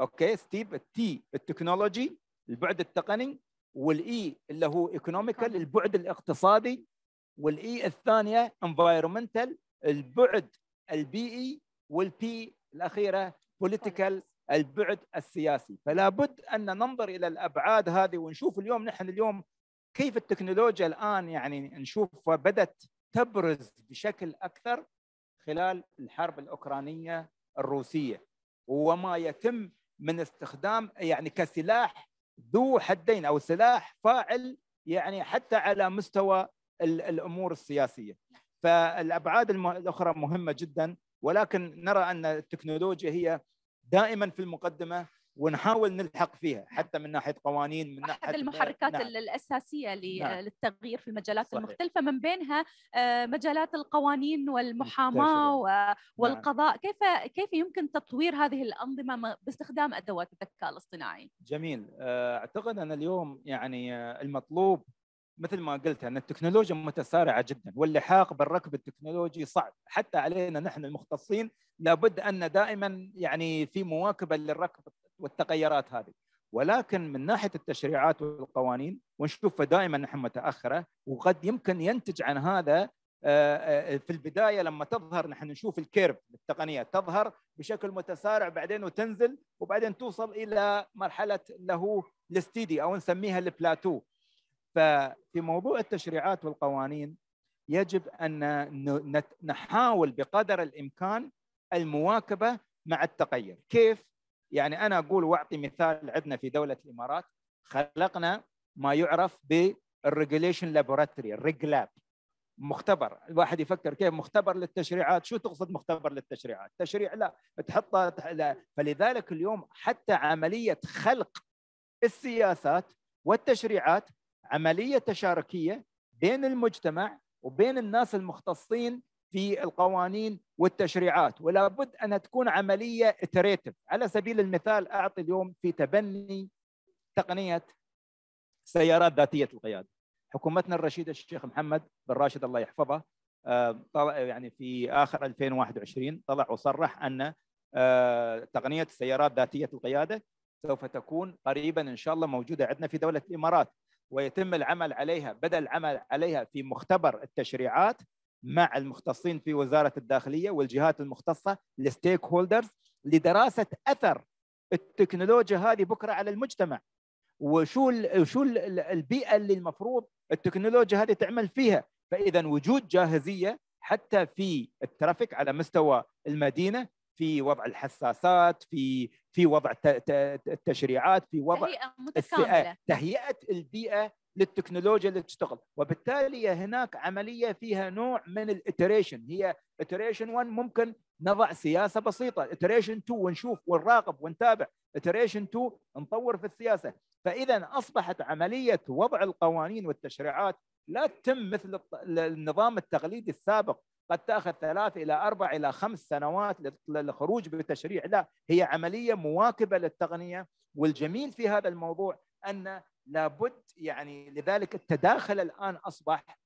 اوكي ستيب التي التكنولوجي البعد التقني والاي e اللي هو ايكونوميكال البعد الاقتصادي والاي e الثانيه انفايرمنتال البعد البيئي e، والبي الاخيره بوليتيكال البعد السياسي فلا بد ان ننظر الى الابعاد هذه ونشوف اليوم نحن اليوم كيف التكنولوجيا الان يعني نشوفها بدات تبرز بشكل اكثر خلال الحرب الاوكرانيه الروسيه وما يتم من استخدام يعني كسلاح ذو حدين او سلاح فاعل يعني حتى على مستوى الامور السياسيه فالابعاد الاخرى مهمه جدا ولكن نرى ان التكنولوجيا هي دائما في المقدمه ونحاول نلحق فيها حتى من ناحيه قوانين من ناحيه أحد المحركات نعم. الاساسيه نعم. للتغيير في المجالات صحيح. المختلفه من بينها آه، مجالات القوانين والمحاماه نعم. والقضاء كيف كيف يمكن تطوير هذه الانظمه باستخدام ادوات الذكاء الاصطناعي جميل آه، اعتقد ان اليوم يعني آه، المطلوب مثل ما قلت ان التكنولوجيا متسارعه جدا واللحاق بالركب التكنولوجي صعب حتى علينا نحن المختصين لابد ان دائما يعني في مواكبه للركب والتغيرات هذه ولكن من ناحيه التشريعات والقوانين ونشوفها دائما نحن متاخره وقد يمكن ينتج عن هذا آه، آه، في البدايه لما تظهر نحن نشوف الكيرف التقنيه تظهر بشكل متسارع بعدين وتنزل وبعدين توصل الى مرحله له الاستيدي او نسميها البلاتو ففي موضوع التشريعات والقوانين يجب ان نحاول بقدر الامكان المواكبه مع التغير كيف يعني انا اقول واعطي مثال عندنا في دوله الامارات خلقنا ما يعرف بالريجليشن لابوراتوري الريجلاب مختبر الواحد يفكر كيف مختبر للتشريعات شو تقصد مختبر للتشريعات تشريع لا تحطه لا. فلذلك اليوم حتى عمليه خلق السياسات والتشريعات عمليه تشاركيه بين المجتمع وبين الناس المختصين في القوانين والتشريعات ولا بد ان تكون عمليه اتريتف على سبيل المثال اعطي اليوم في تبني تقنيه سيارات ذاتيه القياده حكومتنا الرشيده الشيخ محمد بن راشد الله يحفظه آه، طلع يعني في اخر 2021 طلع وصرح ان آه، تقنيه السيارات ذاتيه القياده سوف تكون قريبا ان شاء الله موجوده عندنا في دوله الامارات ويتم العمل عليها بدا العمل عليها في مختبر التشريعات مع المختصين في وزاره الداخليه والجهات المختصه الستيك هولدرز لدراسه اثر التكنولوجيا هذه بكره على المجتمع وشو شو البيئه اللي المفروض التكنولوجيا هذه تعمل فيها فاذا وجود جاهزيه حتى في الترافيك على مستوى المدينه في وضع الحساسات في في وضع التشريعات في وضع تهيئه متكامله تهيئه البيئه للتكنولوجيا اللي تشتغل وبالتالي هناك عمليه فيها نوع من الاتريشن هي اتريشن 1 ممكن نضع سياسه بسيطه اتريشن 2 ونشوف ونراقب ونتابع اتريشن 2 نطور في السياسه فاذا اصبحت عمليه وضع القوانين والتشريعات لا تتم مثل النظام التقليدي السابق قد تاخذ ثلاث الى اربع الى خمس سنوات للخروج بتشريع لا هي عمليه مواكبه للتقنيه والجميل في هذا الموضوع ان لابد يعني لذلك التداخل الان اصبح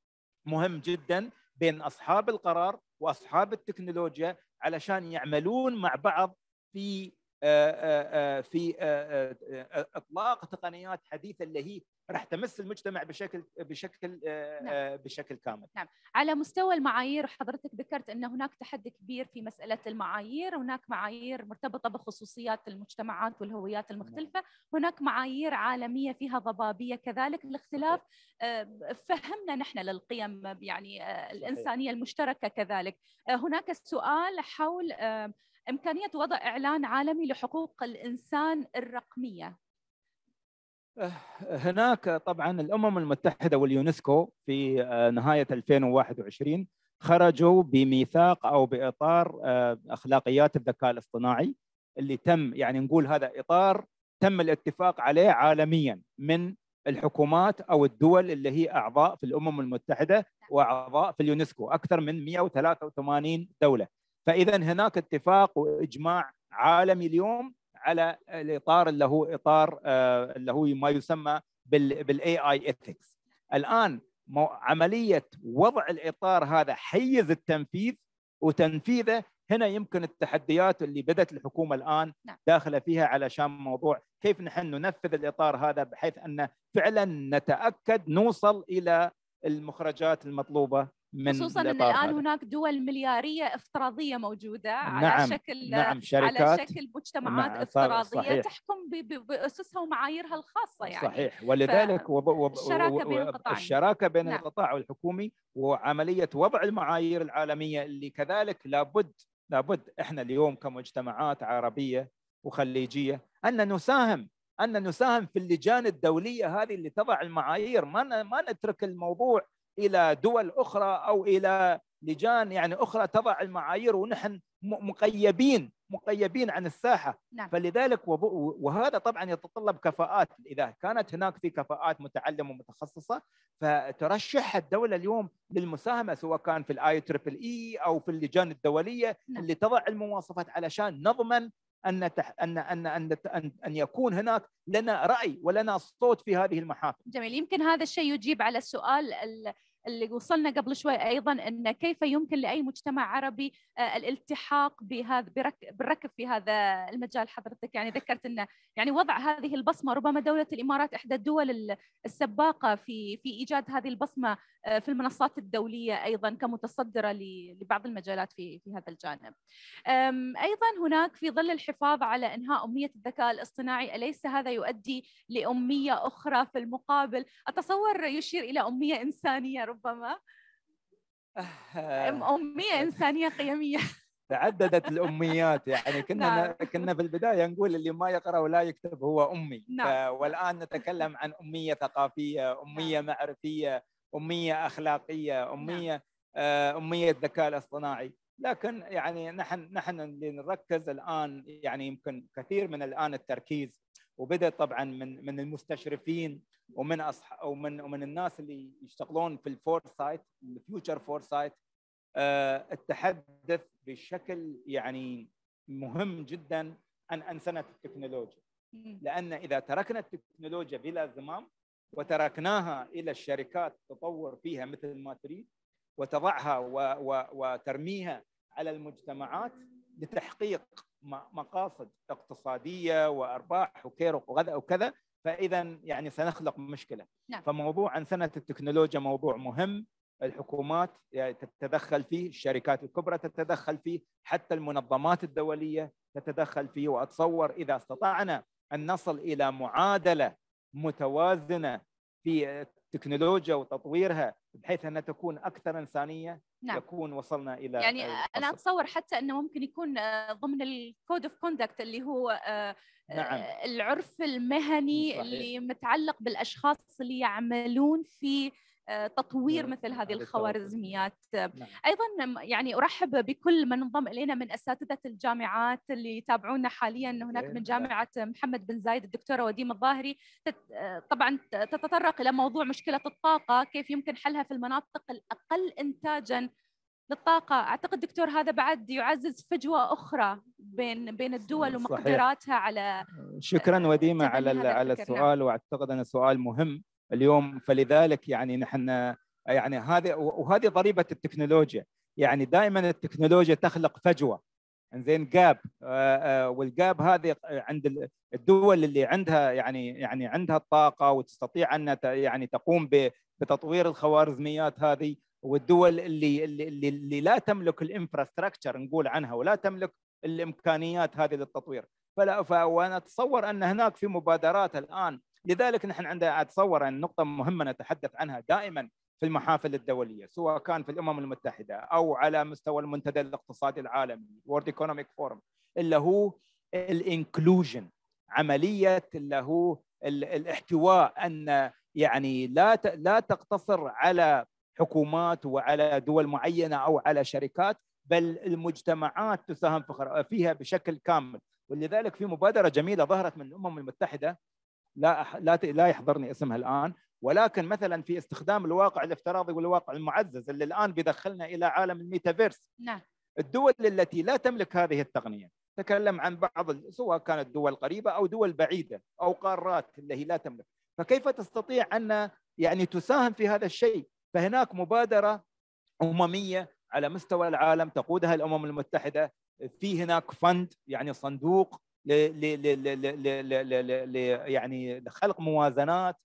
مهم جدا بين اصحاب القرار واصحاب التكنولوجيا علشان يعملون مع بعض في آه، آه، آه، في اطلاق تقنيات حديثه اللي هي راح تمس المجتمع بشكل بشكل آه، نعم. آه، بشكل كامل نعم على مستوى المعايير حضرتك ذكرت ان هناك تحدي كبير في مساله المعايير هناك معايير مرتبطه بخصوصيات المجتمعات والهويات نعم. المختلفه هناك معايير عالميه فيها ضبابيه كذلك الاختلاف آه، فهمنا نحن للقيم يعني الانسانيه المشتركه كذلك هناك سؤال حول امكانيه وضع اعلان عالمي لحقوق الانسان الرقميه هناك طبعا الامم المتحده واليونسكو في آه، نهايه 2021 خرجوا بميثاق او باطار آه، اخلاقيات الذكاء الاصطناعي اللي تم يعني نقول هذا اطار تم الاتفاق عليه عالميا من الحكومات او الدول اللي هي اعضاء في الامم المتحده واعضاء في اليونسكو اكثر من 183 دوله فاذا هناك اتفاق واجماع عالمي اليوم على الاطار اللي هو اطار آه، اللي هو ما يسمى بالاي اي ايثكس الان عمليه وضع الاطار هذا حيز التنفيذ وتنفيذه هنا يمكن التحديات اللي بدات الحكومه الان نعم. داخله فيها علشان موضوع كيف نحن ننفذ الاطار هذا بحيث ان فعلا نتاكد نوصل الى المخرجات المطلوبه من خصوصا ان الان هناك دول ملياريه افتراضيه موجوده نعم،, نعم على شكل نعم شركات على شكل مجتمعات نعم افتراضيه صحيح تحكم باسسها ومعاييرها الخاصه يعني صحيح ولذلك وب... وب... الشراكه بين القطاعين الشراكه بين نعم. القطاع والحكومي وعمليه وضع المعايير العالميه اللي كذلك لابد لابد احنا اليوم كمجتمعات عربيه وخليجيه ان نساهم ان نساهم في اللجان الدوليه هذه اللي تضع المعايير ما ما نترك الموضوع الى دول اخرى او الى لجان يعني اخرى تضع المعايير ونحن مقيبين مقيبين عن الساحه نعم. فلذلك وهذا طبعا يتطلب كفاءات اذا كانت هناك في كفاءات متعلمه ومتخصصه فترشح الدوله اليوم للمساهمه سواء كان في الاي تريبل اي او في اللجان الدوليه نعم. اللي تضع المواصفات علشان نضمن ان تح... ان ان ان ان يكون هناك لنا راي ولنا صوت في هذه المحافل. جميل يمكن هذا الشيء يجيب على السؤال اللي وصلنا قبل شوي ايضا ان كيف يمكن لاي مجتمع عربي آه، الالتحاق بهذا بالركب في هذا المجال حضرتك يعني ذكرت انه يعني وضع هذه البصمه ربما دوله الامارات احدى الدول السباقه في في ايجاد هذه البصمه آه، في المنصات الدوليه ايضا كمتصدره لبعض المجالات في في هذا الجانب. ايضا هناك في ظل الحفاظ على انهاء اميه الذكاء الاصطناعي اليس هذا يؤدي لاميه اخرى في المقابل؟ اتصور يشير الى اميه انسانيه ربما ربما آه. أمية إنسانية قيمية تعددت الاميات يعني كنا نعم. كنا في البدايه نقول اللي ما يقرا ولا يكتب هو امي نعم. والان نتكلم عن اميه ثقافيه اميه نعم. معرفيه اميه اخلاقيه نعم. اميه نعم. اميه الذكاء الاصطناعي لكن يعني نحن نحن اللي نركز الان يعني يمكن كثير من الان التركيز وبدا طبعا من من المستشرفين ومن أصح ومن ومن الناس اللي يشتغلون في الفورسايت الفيوتشر فورسايت التحدث بشكل يعني مهم جدا عن أنسنة التكنولوجيا لأن إذا تركنا التكنولوجيا بلا زمام وتركناها إلى الشركات تطور فيها مثل ما تريد وتضعها و و وترميها على المجتمعات لتحقيق مقاصد اقتصاديه وارباح وكيرق وغذا وكذا فاذا يعني سنخلق مشكله نعم. فموضوع عن سنه التكنولوجيا موضوع مهم الحكومات يعني تتدخل فيه الشركات الكبرى تتدخل فيه حتى المنظمات الدوليه تتدخل فيه واتصور اذا استطعنا ان نصل الى معادله متوازنه في التكنولوجيا وتطويرها بحيث انها تكون اكثر انسانيه نعم. يكون وصلنا الى يعني انا اتصور حتى انه ممكن يكون آه، ضمن الكود اوف كوندكت اللي هو آه، نعم. آه، العرف المهني صحيح. اللي متعلق بالاشخاص اللي يعملون في آه، تطوير نعم، مثل هذه الخوارزميات نعم. ايضا يعني ارحب بكل من انضم الينا من اساتذه الجامعات اللي يتابعونا حاليا هناك من نعم. جامعه محمد بن زايد الدكتوره وديم الظاهري آه، طبعا تتطرق الى موضوع مشكله الطاقه كيف يمكن حلها في المناطق الاقل انتاجا للطاقة أعتقد دكتور هذا بعد يعزز فجوة أخرى بين بين الدول ومقدراتها على شكرا وديمة على على السؤال وأعتقد أنه سؤال مهم اليوم فلذلك يعني نحن يعني هذه وهذه ضريبه التكنولوجيا يعني دائما التكنولوجيا تخلق فجوه زين جاب والجاب هذه عند الدول اللي عندها يعني يعني عندها الطاقه وتستطيع ان يعني تقوم بتطوير الخوارزميات هذه والدول اللي اللي, اللي لا تملك الانفراستراكشر نقول عنها ولا تملك الامكانيات هذه للتطوير فلا وانا اتصور ان هناك في مبادرات الان لذلك نحن عندنا اتصور ان نقطه مهمه نتحدث عنها دائما في المحافل الدوليه سواء كان في الامم المتحده او على مستوى المنتدى الاقتصادي العالمي وورد Economic فورم اللي هو الانكلوجن عمليه اللي هو الاحتواء ان يعني لا لا تقتصر على حكومات وعلى دول معينه او على شركات بل المجتمعات تساهم فيها بشكل كامل ولذلك في مبادره جميله ظهرت من الامم المتحده لا لا لا يحضرني اسمها الان ولكن مثلا في استخدام الواقع الافتراضي والواقع المعزز اللي الان بيدخلنا الى عالم الميتافيرس نعم الدول التي لا تملك هذه التقنيه تكلم عن بعض سواء كانت دول قريبه او دول بعيده او قارات اللي هي لا تملك فكيف تستطيع ان يعني تساهم في هذا الشيء فهناك مبادره امميه على مستوى العالم تقودها الامم المتحده في هناك فند يعني صندوق يعني لخلق موازنات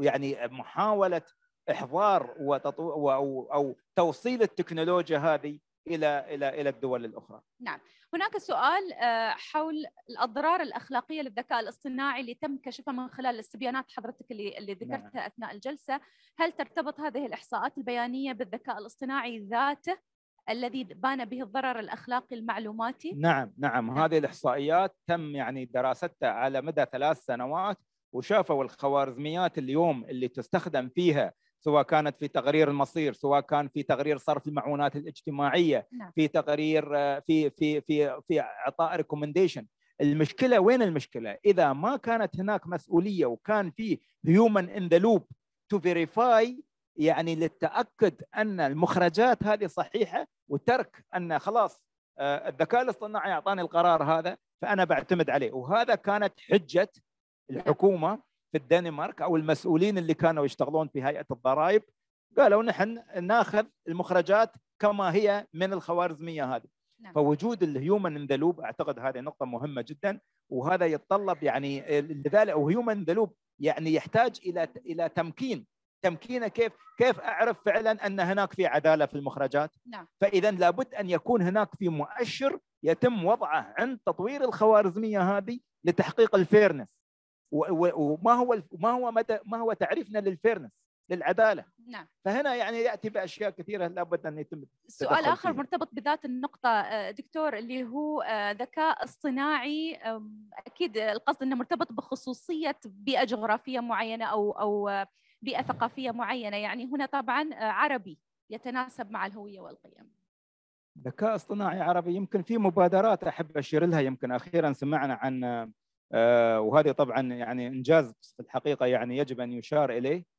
يعني محاوله احضار وتطو او او توصيل التكنولوجيا هذه الى الى الى الدول الاخرى. نعم، هناك سؤال حول الاضرار الاخلاقيه للذكاء الاصطناعي اللي تم كشفها من خلال الاستبيانات حضرتك اللي اللي ذكرتها نعم. اثناء الجلسه، هل ترتبط هذه الاحصاءات البيانيه بالذكاء الاصطناعي ذاته الذي بان به الضرر الاخلاقي المعلوماتي؟ نعم،, نعم نعم هذه الاحصائيات تم يعني دراستها على مدى ثلاث سنوات وشافوا الخوارزميات اليوم اللي تستخدم فيها سواء كانت في تقرير المصير سواء كان في تقرير صرف المعونات الاجتماعيه نعم. في تقرير آه، في في في في اعطاء ريكومنديشن المشكله وين المشكله اذا ما كانت هناك مسؤوليه وكان في هيومن ان ذا لوب تو فيريفاي يعني للتاكد ان المخرجات هذه صحيحه وترك ان خلاص آه، الذكاء الاصطناعي اعطاني القرار هذا فانا بعتمد عليه وهذا كانت حجه الحكومه في الدنمارك او المسؤولين اللي كانوا يشتغلون في هيئه الضرائب قالوا نحن ناخذ المخرجات كما هي من الخوارزميه هذه نعم. فوجود الهيومن ان ذا لوب اعتقد هذه نقطه مهمه جدا وهذا يتطلب يعني لذلك وهيومن ذا لوب يعني يحتاج الى الى تمكين تمكينه كيف كيف اعرف فعلا ان هناك في عداله في المخرجات نعم. فاذا لابد ان يكون هناك في مؤشر يتم وضعه عند تطوير الخوارزميه هذه لتحقيق الفيرنس وما هو ما هو مدى ما هو تعريفنا للفيرنس للعداله نعم فهنا يعني ياتي باشياء كثيره لابد ان يتم سؤال اخر فيه. مرتبط بذات النقطه آه، دكتور اللي هو آه، ذكاء اصطناعي اكيد القصد انه مرتبط بخصوصيه بيئه جغرافيه معينه او او آه، بيئه ثقافيه معينه يعني هنا طبعا آه، عربي يتناسب مع الهويه والقيم ذكاء اصطناعي عربي يمكن في مبادرات احب اشير لها يمكن اخيرا سمعنا عن آه، آه، وهذه طبعا يعني انجاز في الحقيقه يعني يجب ان يشار اليه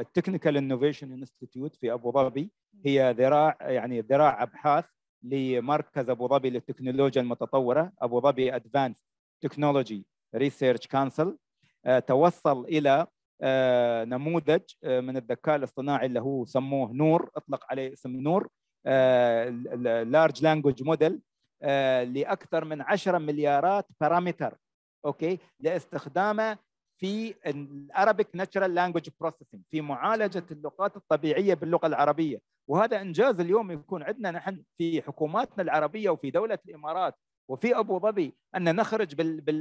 التكنيكال انوفيشن انستيتيوت في ابو ظبي هي ذراع يعني ذراع ابحاث لمركز ابو ظبي للتكنولوجيا المتطوره ابو ظبي ادفانس تكنولوجي ريسيرش كونسل توصل الى آه، نموذج آه، من الذكاء الاصطناعي اللي هو سموه نور اطلق عليه اسم نور لارج لانجوج موديل لاكثر من 10 مليارات بارامتر اوكي لاستخدامه في الارابيك ناتشرال لانجوج بروسيسنج في معالجه اللغات الطبيعيه باللغه العربيه وهذا انجاز اليوم يكون عندنا نحن في حكوماتنا العربيه وفي دوله الامارات وفي ابو ظبي ان نخرج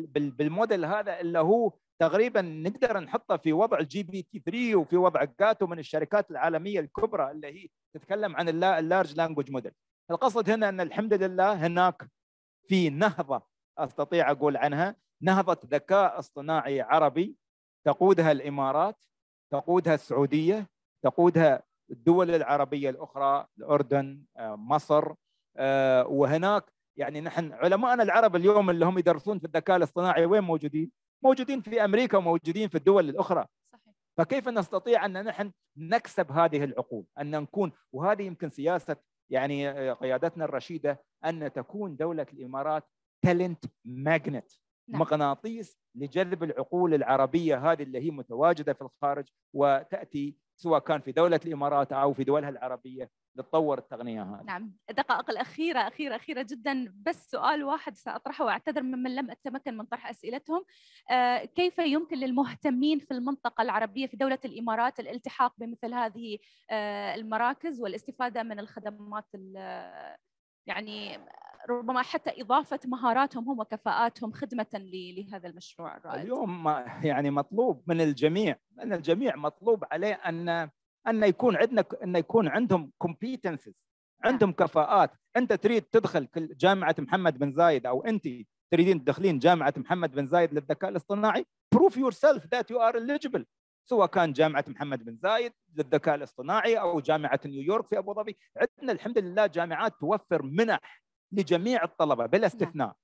بالموديل هذا اللي هو تقريبا نقدر نحطه في وضع الجي بي تي 3 وفي وضع جاتو من الشركات العالميه الكبرى اللي هي تتكلم عن اللارج لانجوج موديل القصد هنا ان الحمد لله هناك في نهضه استطيع اقول عنها نهضه ذكاء اصطناعي عربي تقودها الامارات تقودها السعوديه تقودها الدول العربيه الاخرى الاردن آه، مصر آه، وهناك يعني نحن علمائنا العرب اليوم اللي هم يدرسون في الذكاء الاصطناعي وين موجودين؟ موجودين في امريكا وموجودين في الدول الاخرى صحيح. فكيف نستطيع ان نحن نكسب هذه العقول ان نكون وهذه يمكن سياسه يعني آه، قيادتنا الرشيده ان تكون دوله الامارات تالنت ماجنت نعم. مغناطيس لجذب العقول العربيه هذه اللي هي متواجده في الخارج وتاتي سواء كان في دوله الامارات او في دولها العربيه لتطور التقنيه هذه نعم دقائق الاخيره اخيره اخيره جدا بس سؤال واحد ساطرحه واعتذر ممن لم اتمكن من طرح اسئلتهم آه كيف يمكن للمهتمين في المنطقه العربيه في دوله الامارات الالتحاق بمثل هذه آه المراكز والاستفاده من الخدمات يعني ربما حتى إضافة مهاراتهم هم وكفاءاتهم خدمة لهذا المشروع الرائد اليوم يعني مطلوب من الجميع من الجميع مطلوب عليه أن ان يكون عندنا ان يكون عندهم كومبيتنسز نعم. عندهم كفاءات انت تريد تدخل جامعه محمد بن زايد او انت تريدين تدخلين جامعه محمد بن زايد للذكاء الاصطناعي بروف يور سيلف ذات يو ار eligible سواء كان جامعه محمد بن زايد للذكاء الاصطناعي او جامعه نيويورك في ابو ظبي عندنا الحمد لله جامعات توفر منح لجميع الطلبه بلا نعم. استثناء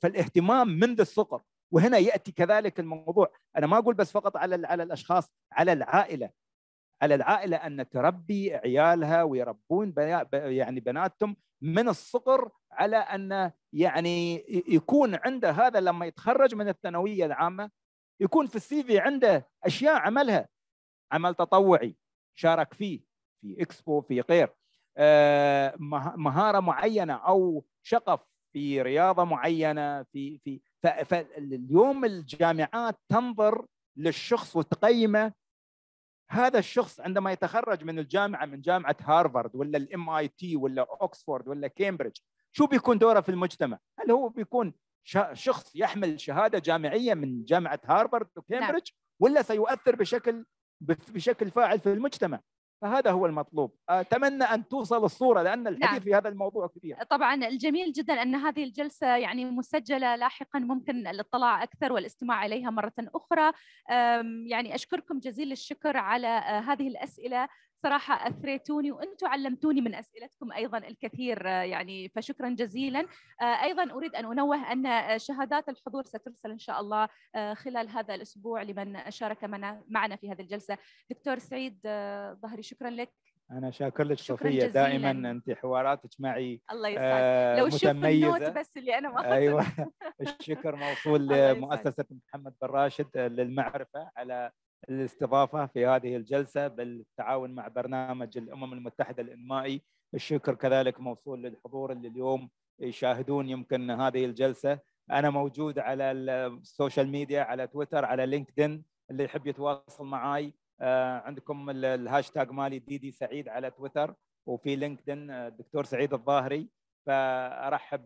فالاهتمام منذ الصغر وهنا ياتي كذلك الموضوع انا ما اقول بس فقط على على الاشخاص على العائله على العائله ان تربي عيالها ويربون يعني بناتهم من الصغر على ان يعني يكون عنده هذا لما يتخرج من الثانويه العامه يكون في السي في عنده اشياء عملها عمل تطوعي شارك فيه في اكسبو في غير آه، مهاره معينه او شغف في رياضه معينه في في فاليوم الجامعات تنظر للشخص وتقيمه هذا الشخص عندما يتخرج من الجامعه من جامعه هارفارد ولا الام اي تي ولا اوكسفورد ولا كامبريدج شو بيكون دوره في المجتمع؟ هل هو بيكون شخص يحمل شهاده جامعيه من جامعه هارفارد وكامبريدج نعم. ولا سيؤثر بشكل بشكل فاعل في المجتمع؟ فهذا هو المطلوب آه، اتمنى ان توصل الصوره لان الحديث نعم. في هذا الموضوع كبير طبعا الجميل جدا ان هذه الجلسه يعني مسجله لاحقا ممكن الاطلاع اكثر والاستماع اليها مره اخرى يعني اشكركم جزيل الشكر على آه، هذه الاسئله صراحه اثريتوني وانتم علمتوني من اسئلتكم ايضا الكثير آه، يعني فشكرا جزيلا آه، ايضا اريد ان انوه ان شهادات الحضور سترسل ان شاء الله آه، خلال هذا الاسبوع لمن شارك معنا في هذه الجلسه دكتور سعيد ظهري شكرا لك انا شاكر لك صفيه دائما انت حواراتك معي الله يسعدك آه لو شفت النوت بس اللي انا ما ايوه الشكر موصول لمؤسسه محمد بن راشد للمعرفه على الاستضافه في هذه الجلسه بالتعاون مع برنامج الامم المتحده الانمائي الشكر كذلك موصول للحضور اللي اليوم يشاهدون يمكن هذه الجلسه انا موجود على السوشيال ميديا على تويتر على لينكدين اللي يحب يتواصل معي آه، عندكم الهاشتاج مالي دي دي سعيد على تويتر وفي لينكدين آه، الدكتور سعيد الظاهري فارحب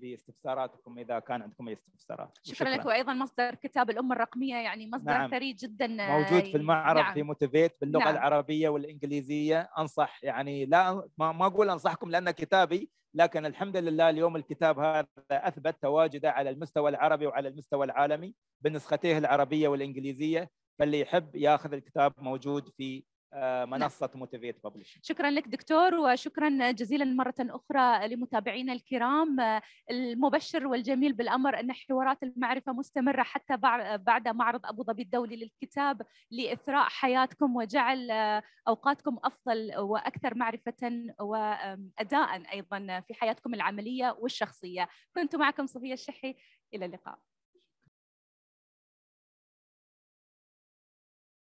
باستفساراتكم اذا كان عندكم اي استفسارات شكرا, شكرا لك وايضا مصدر كتاب الامه الرقميه يعني مصدر نعم. ثري جدا آه، موجود في المعرض نعم. في موتيفيت باللغه نعم. العربيه والانجليزيه انصح يعني لا ما, ما اقول انصحكم لان كتابي لكن الحمد لله اليوم الكتاب هذا اثبت تواجده على المستوى العربي وعلى المستوى العالمي بنسختيه العربيه والانجليزيه فاللي يحب ياخذ الكتاب موجود في آه، نعم. منصه موتيفيت بابليش شكرا لك دكتور وشكرا جزيلا مره اخرى لمتابعينا الكرام آه، المبشر والجميل بالامر ان حوارات المعرفه مستمره حتى بعد معرض ابو ظبي الدولي للكتاب لاثراء حياتكم وجعل آه، اوقاتكم افضل واكثر معرفه واداء ايضا في حياتكم العمليه والشخصيه كنت معكم صفيه الشحي الى اللقاء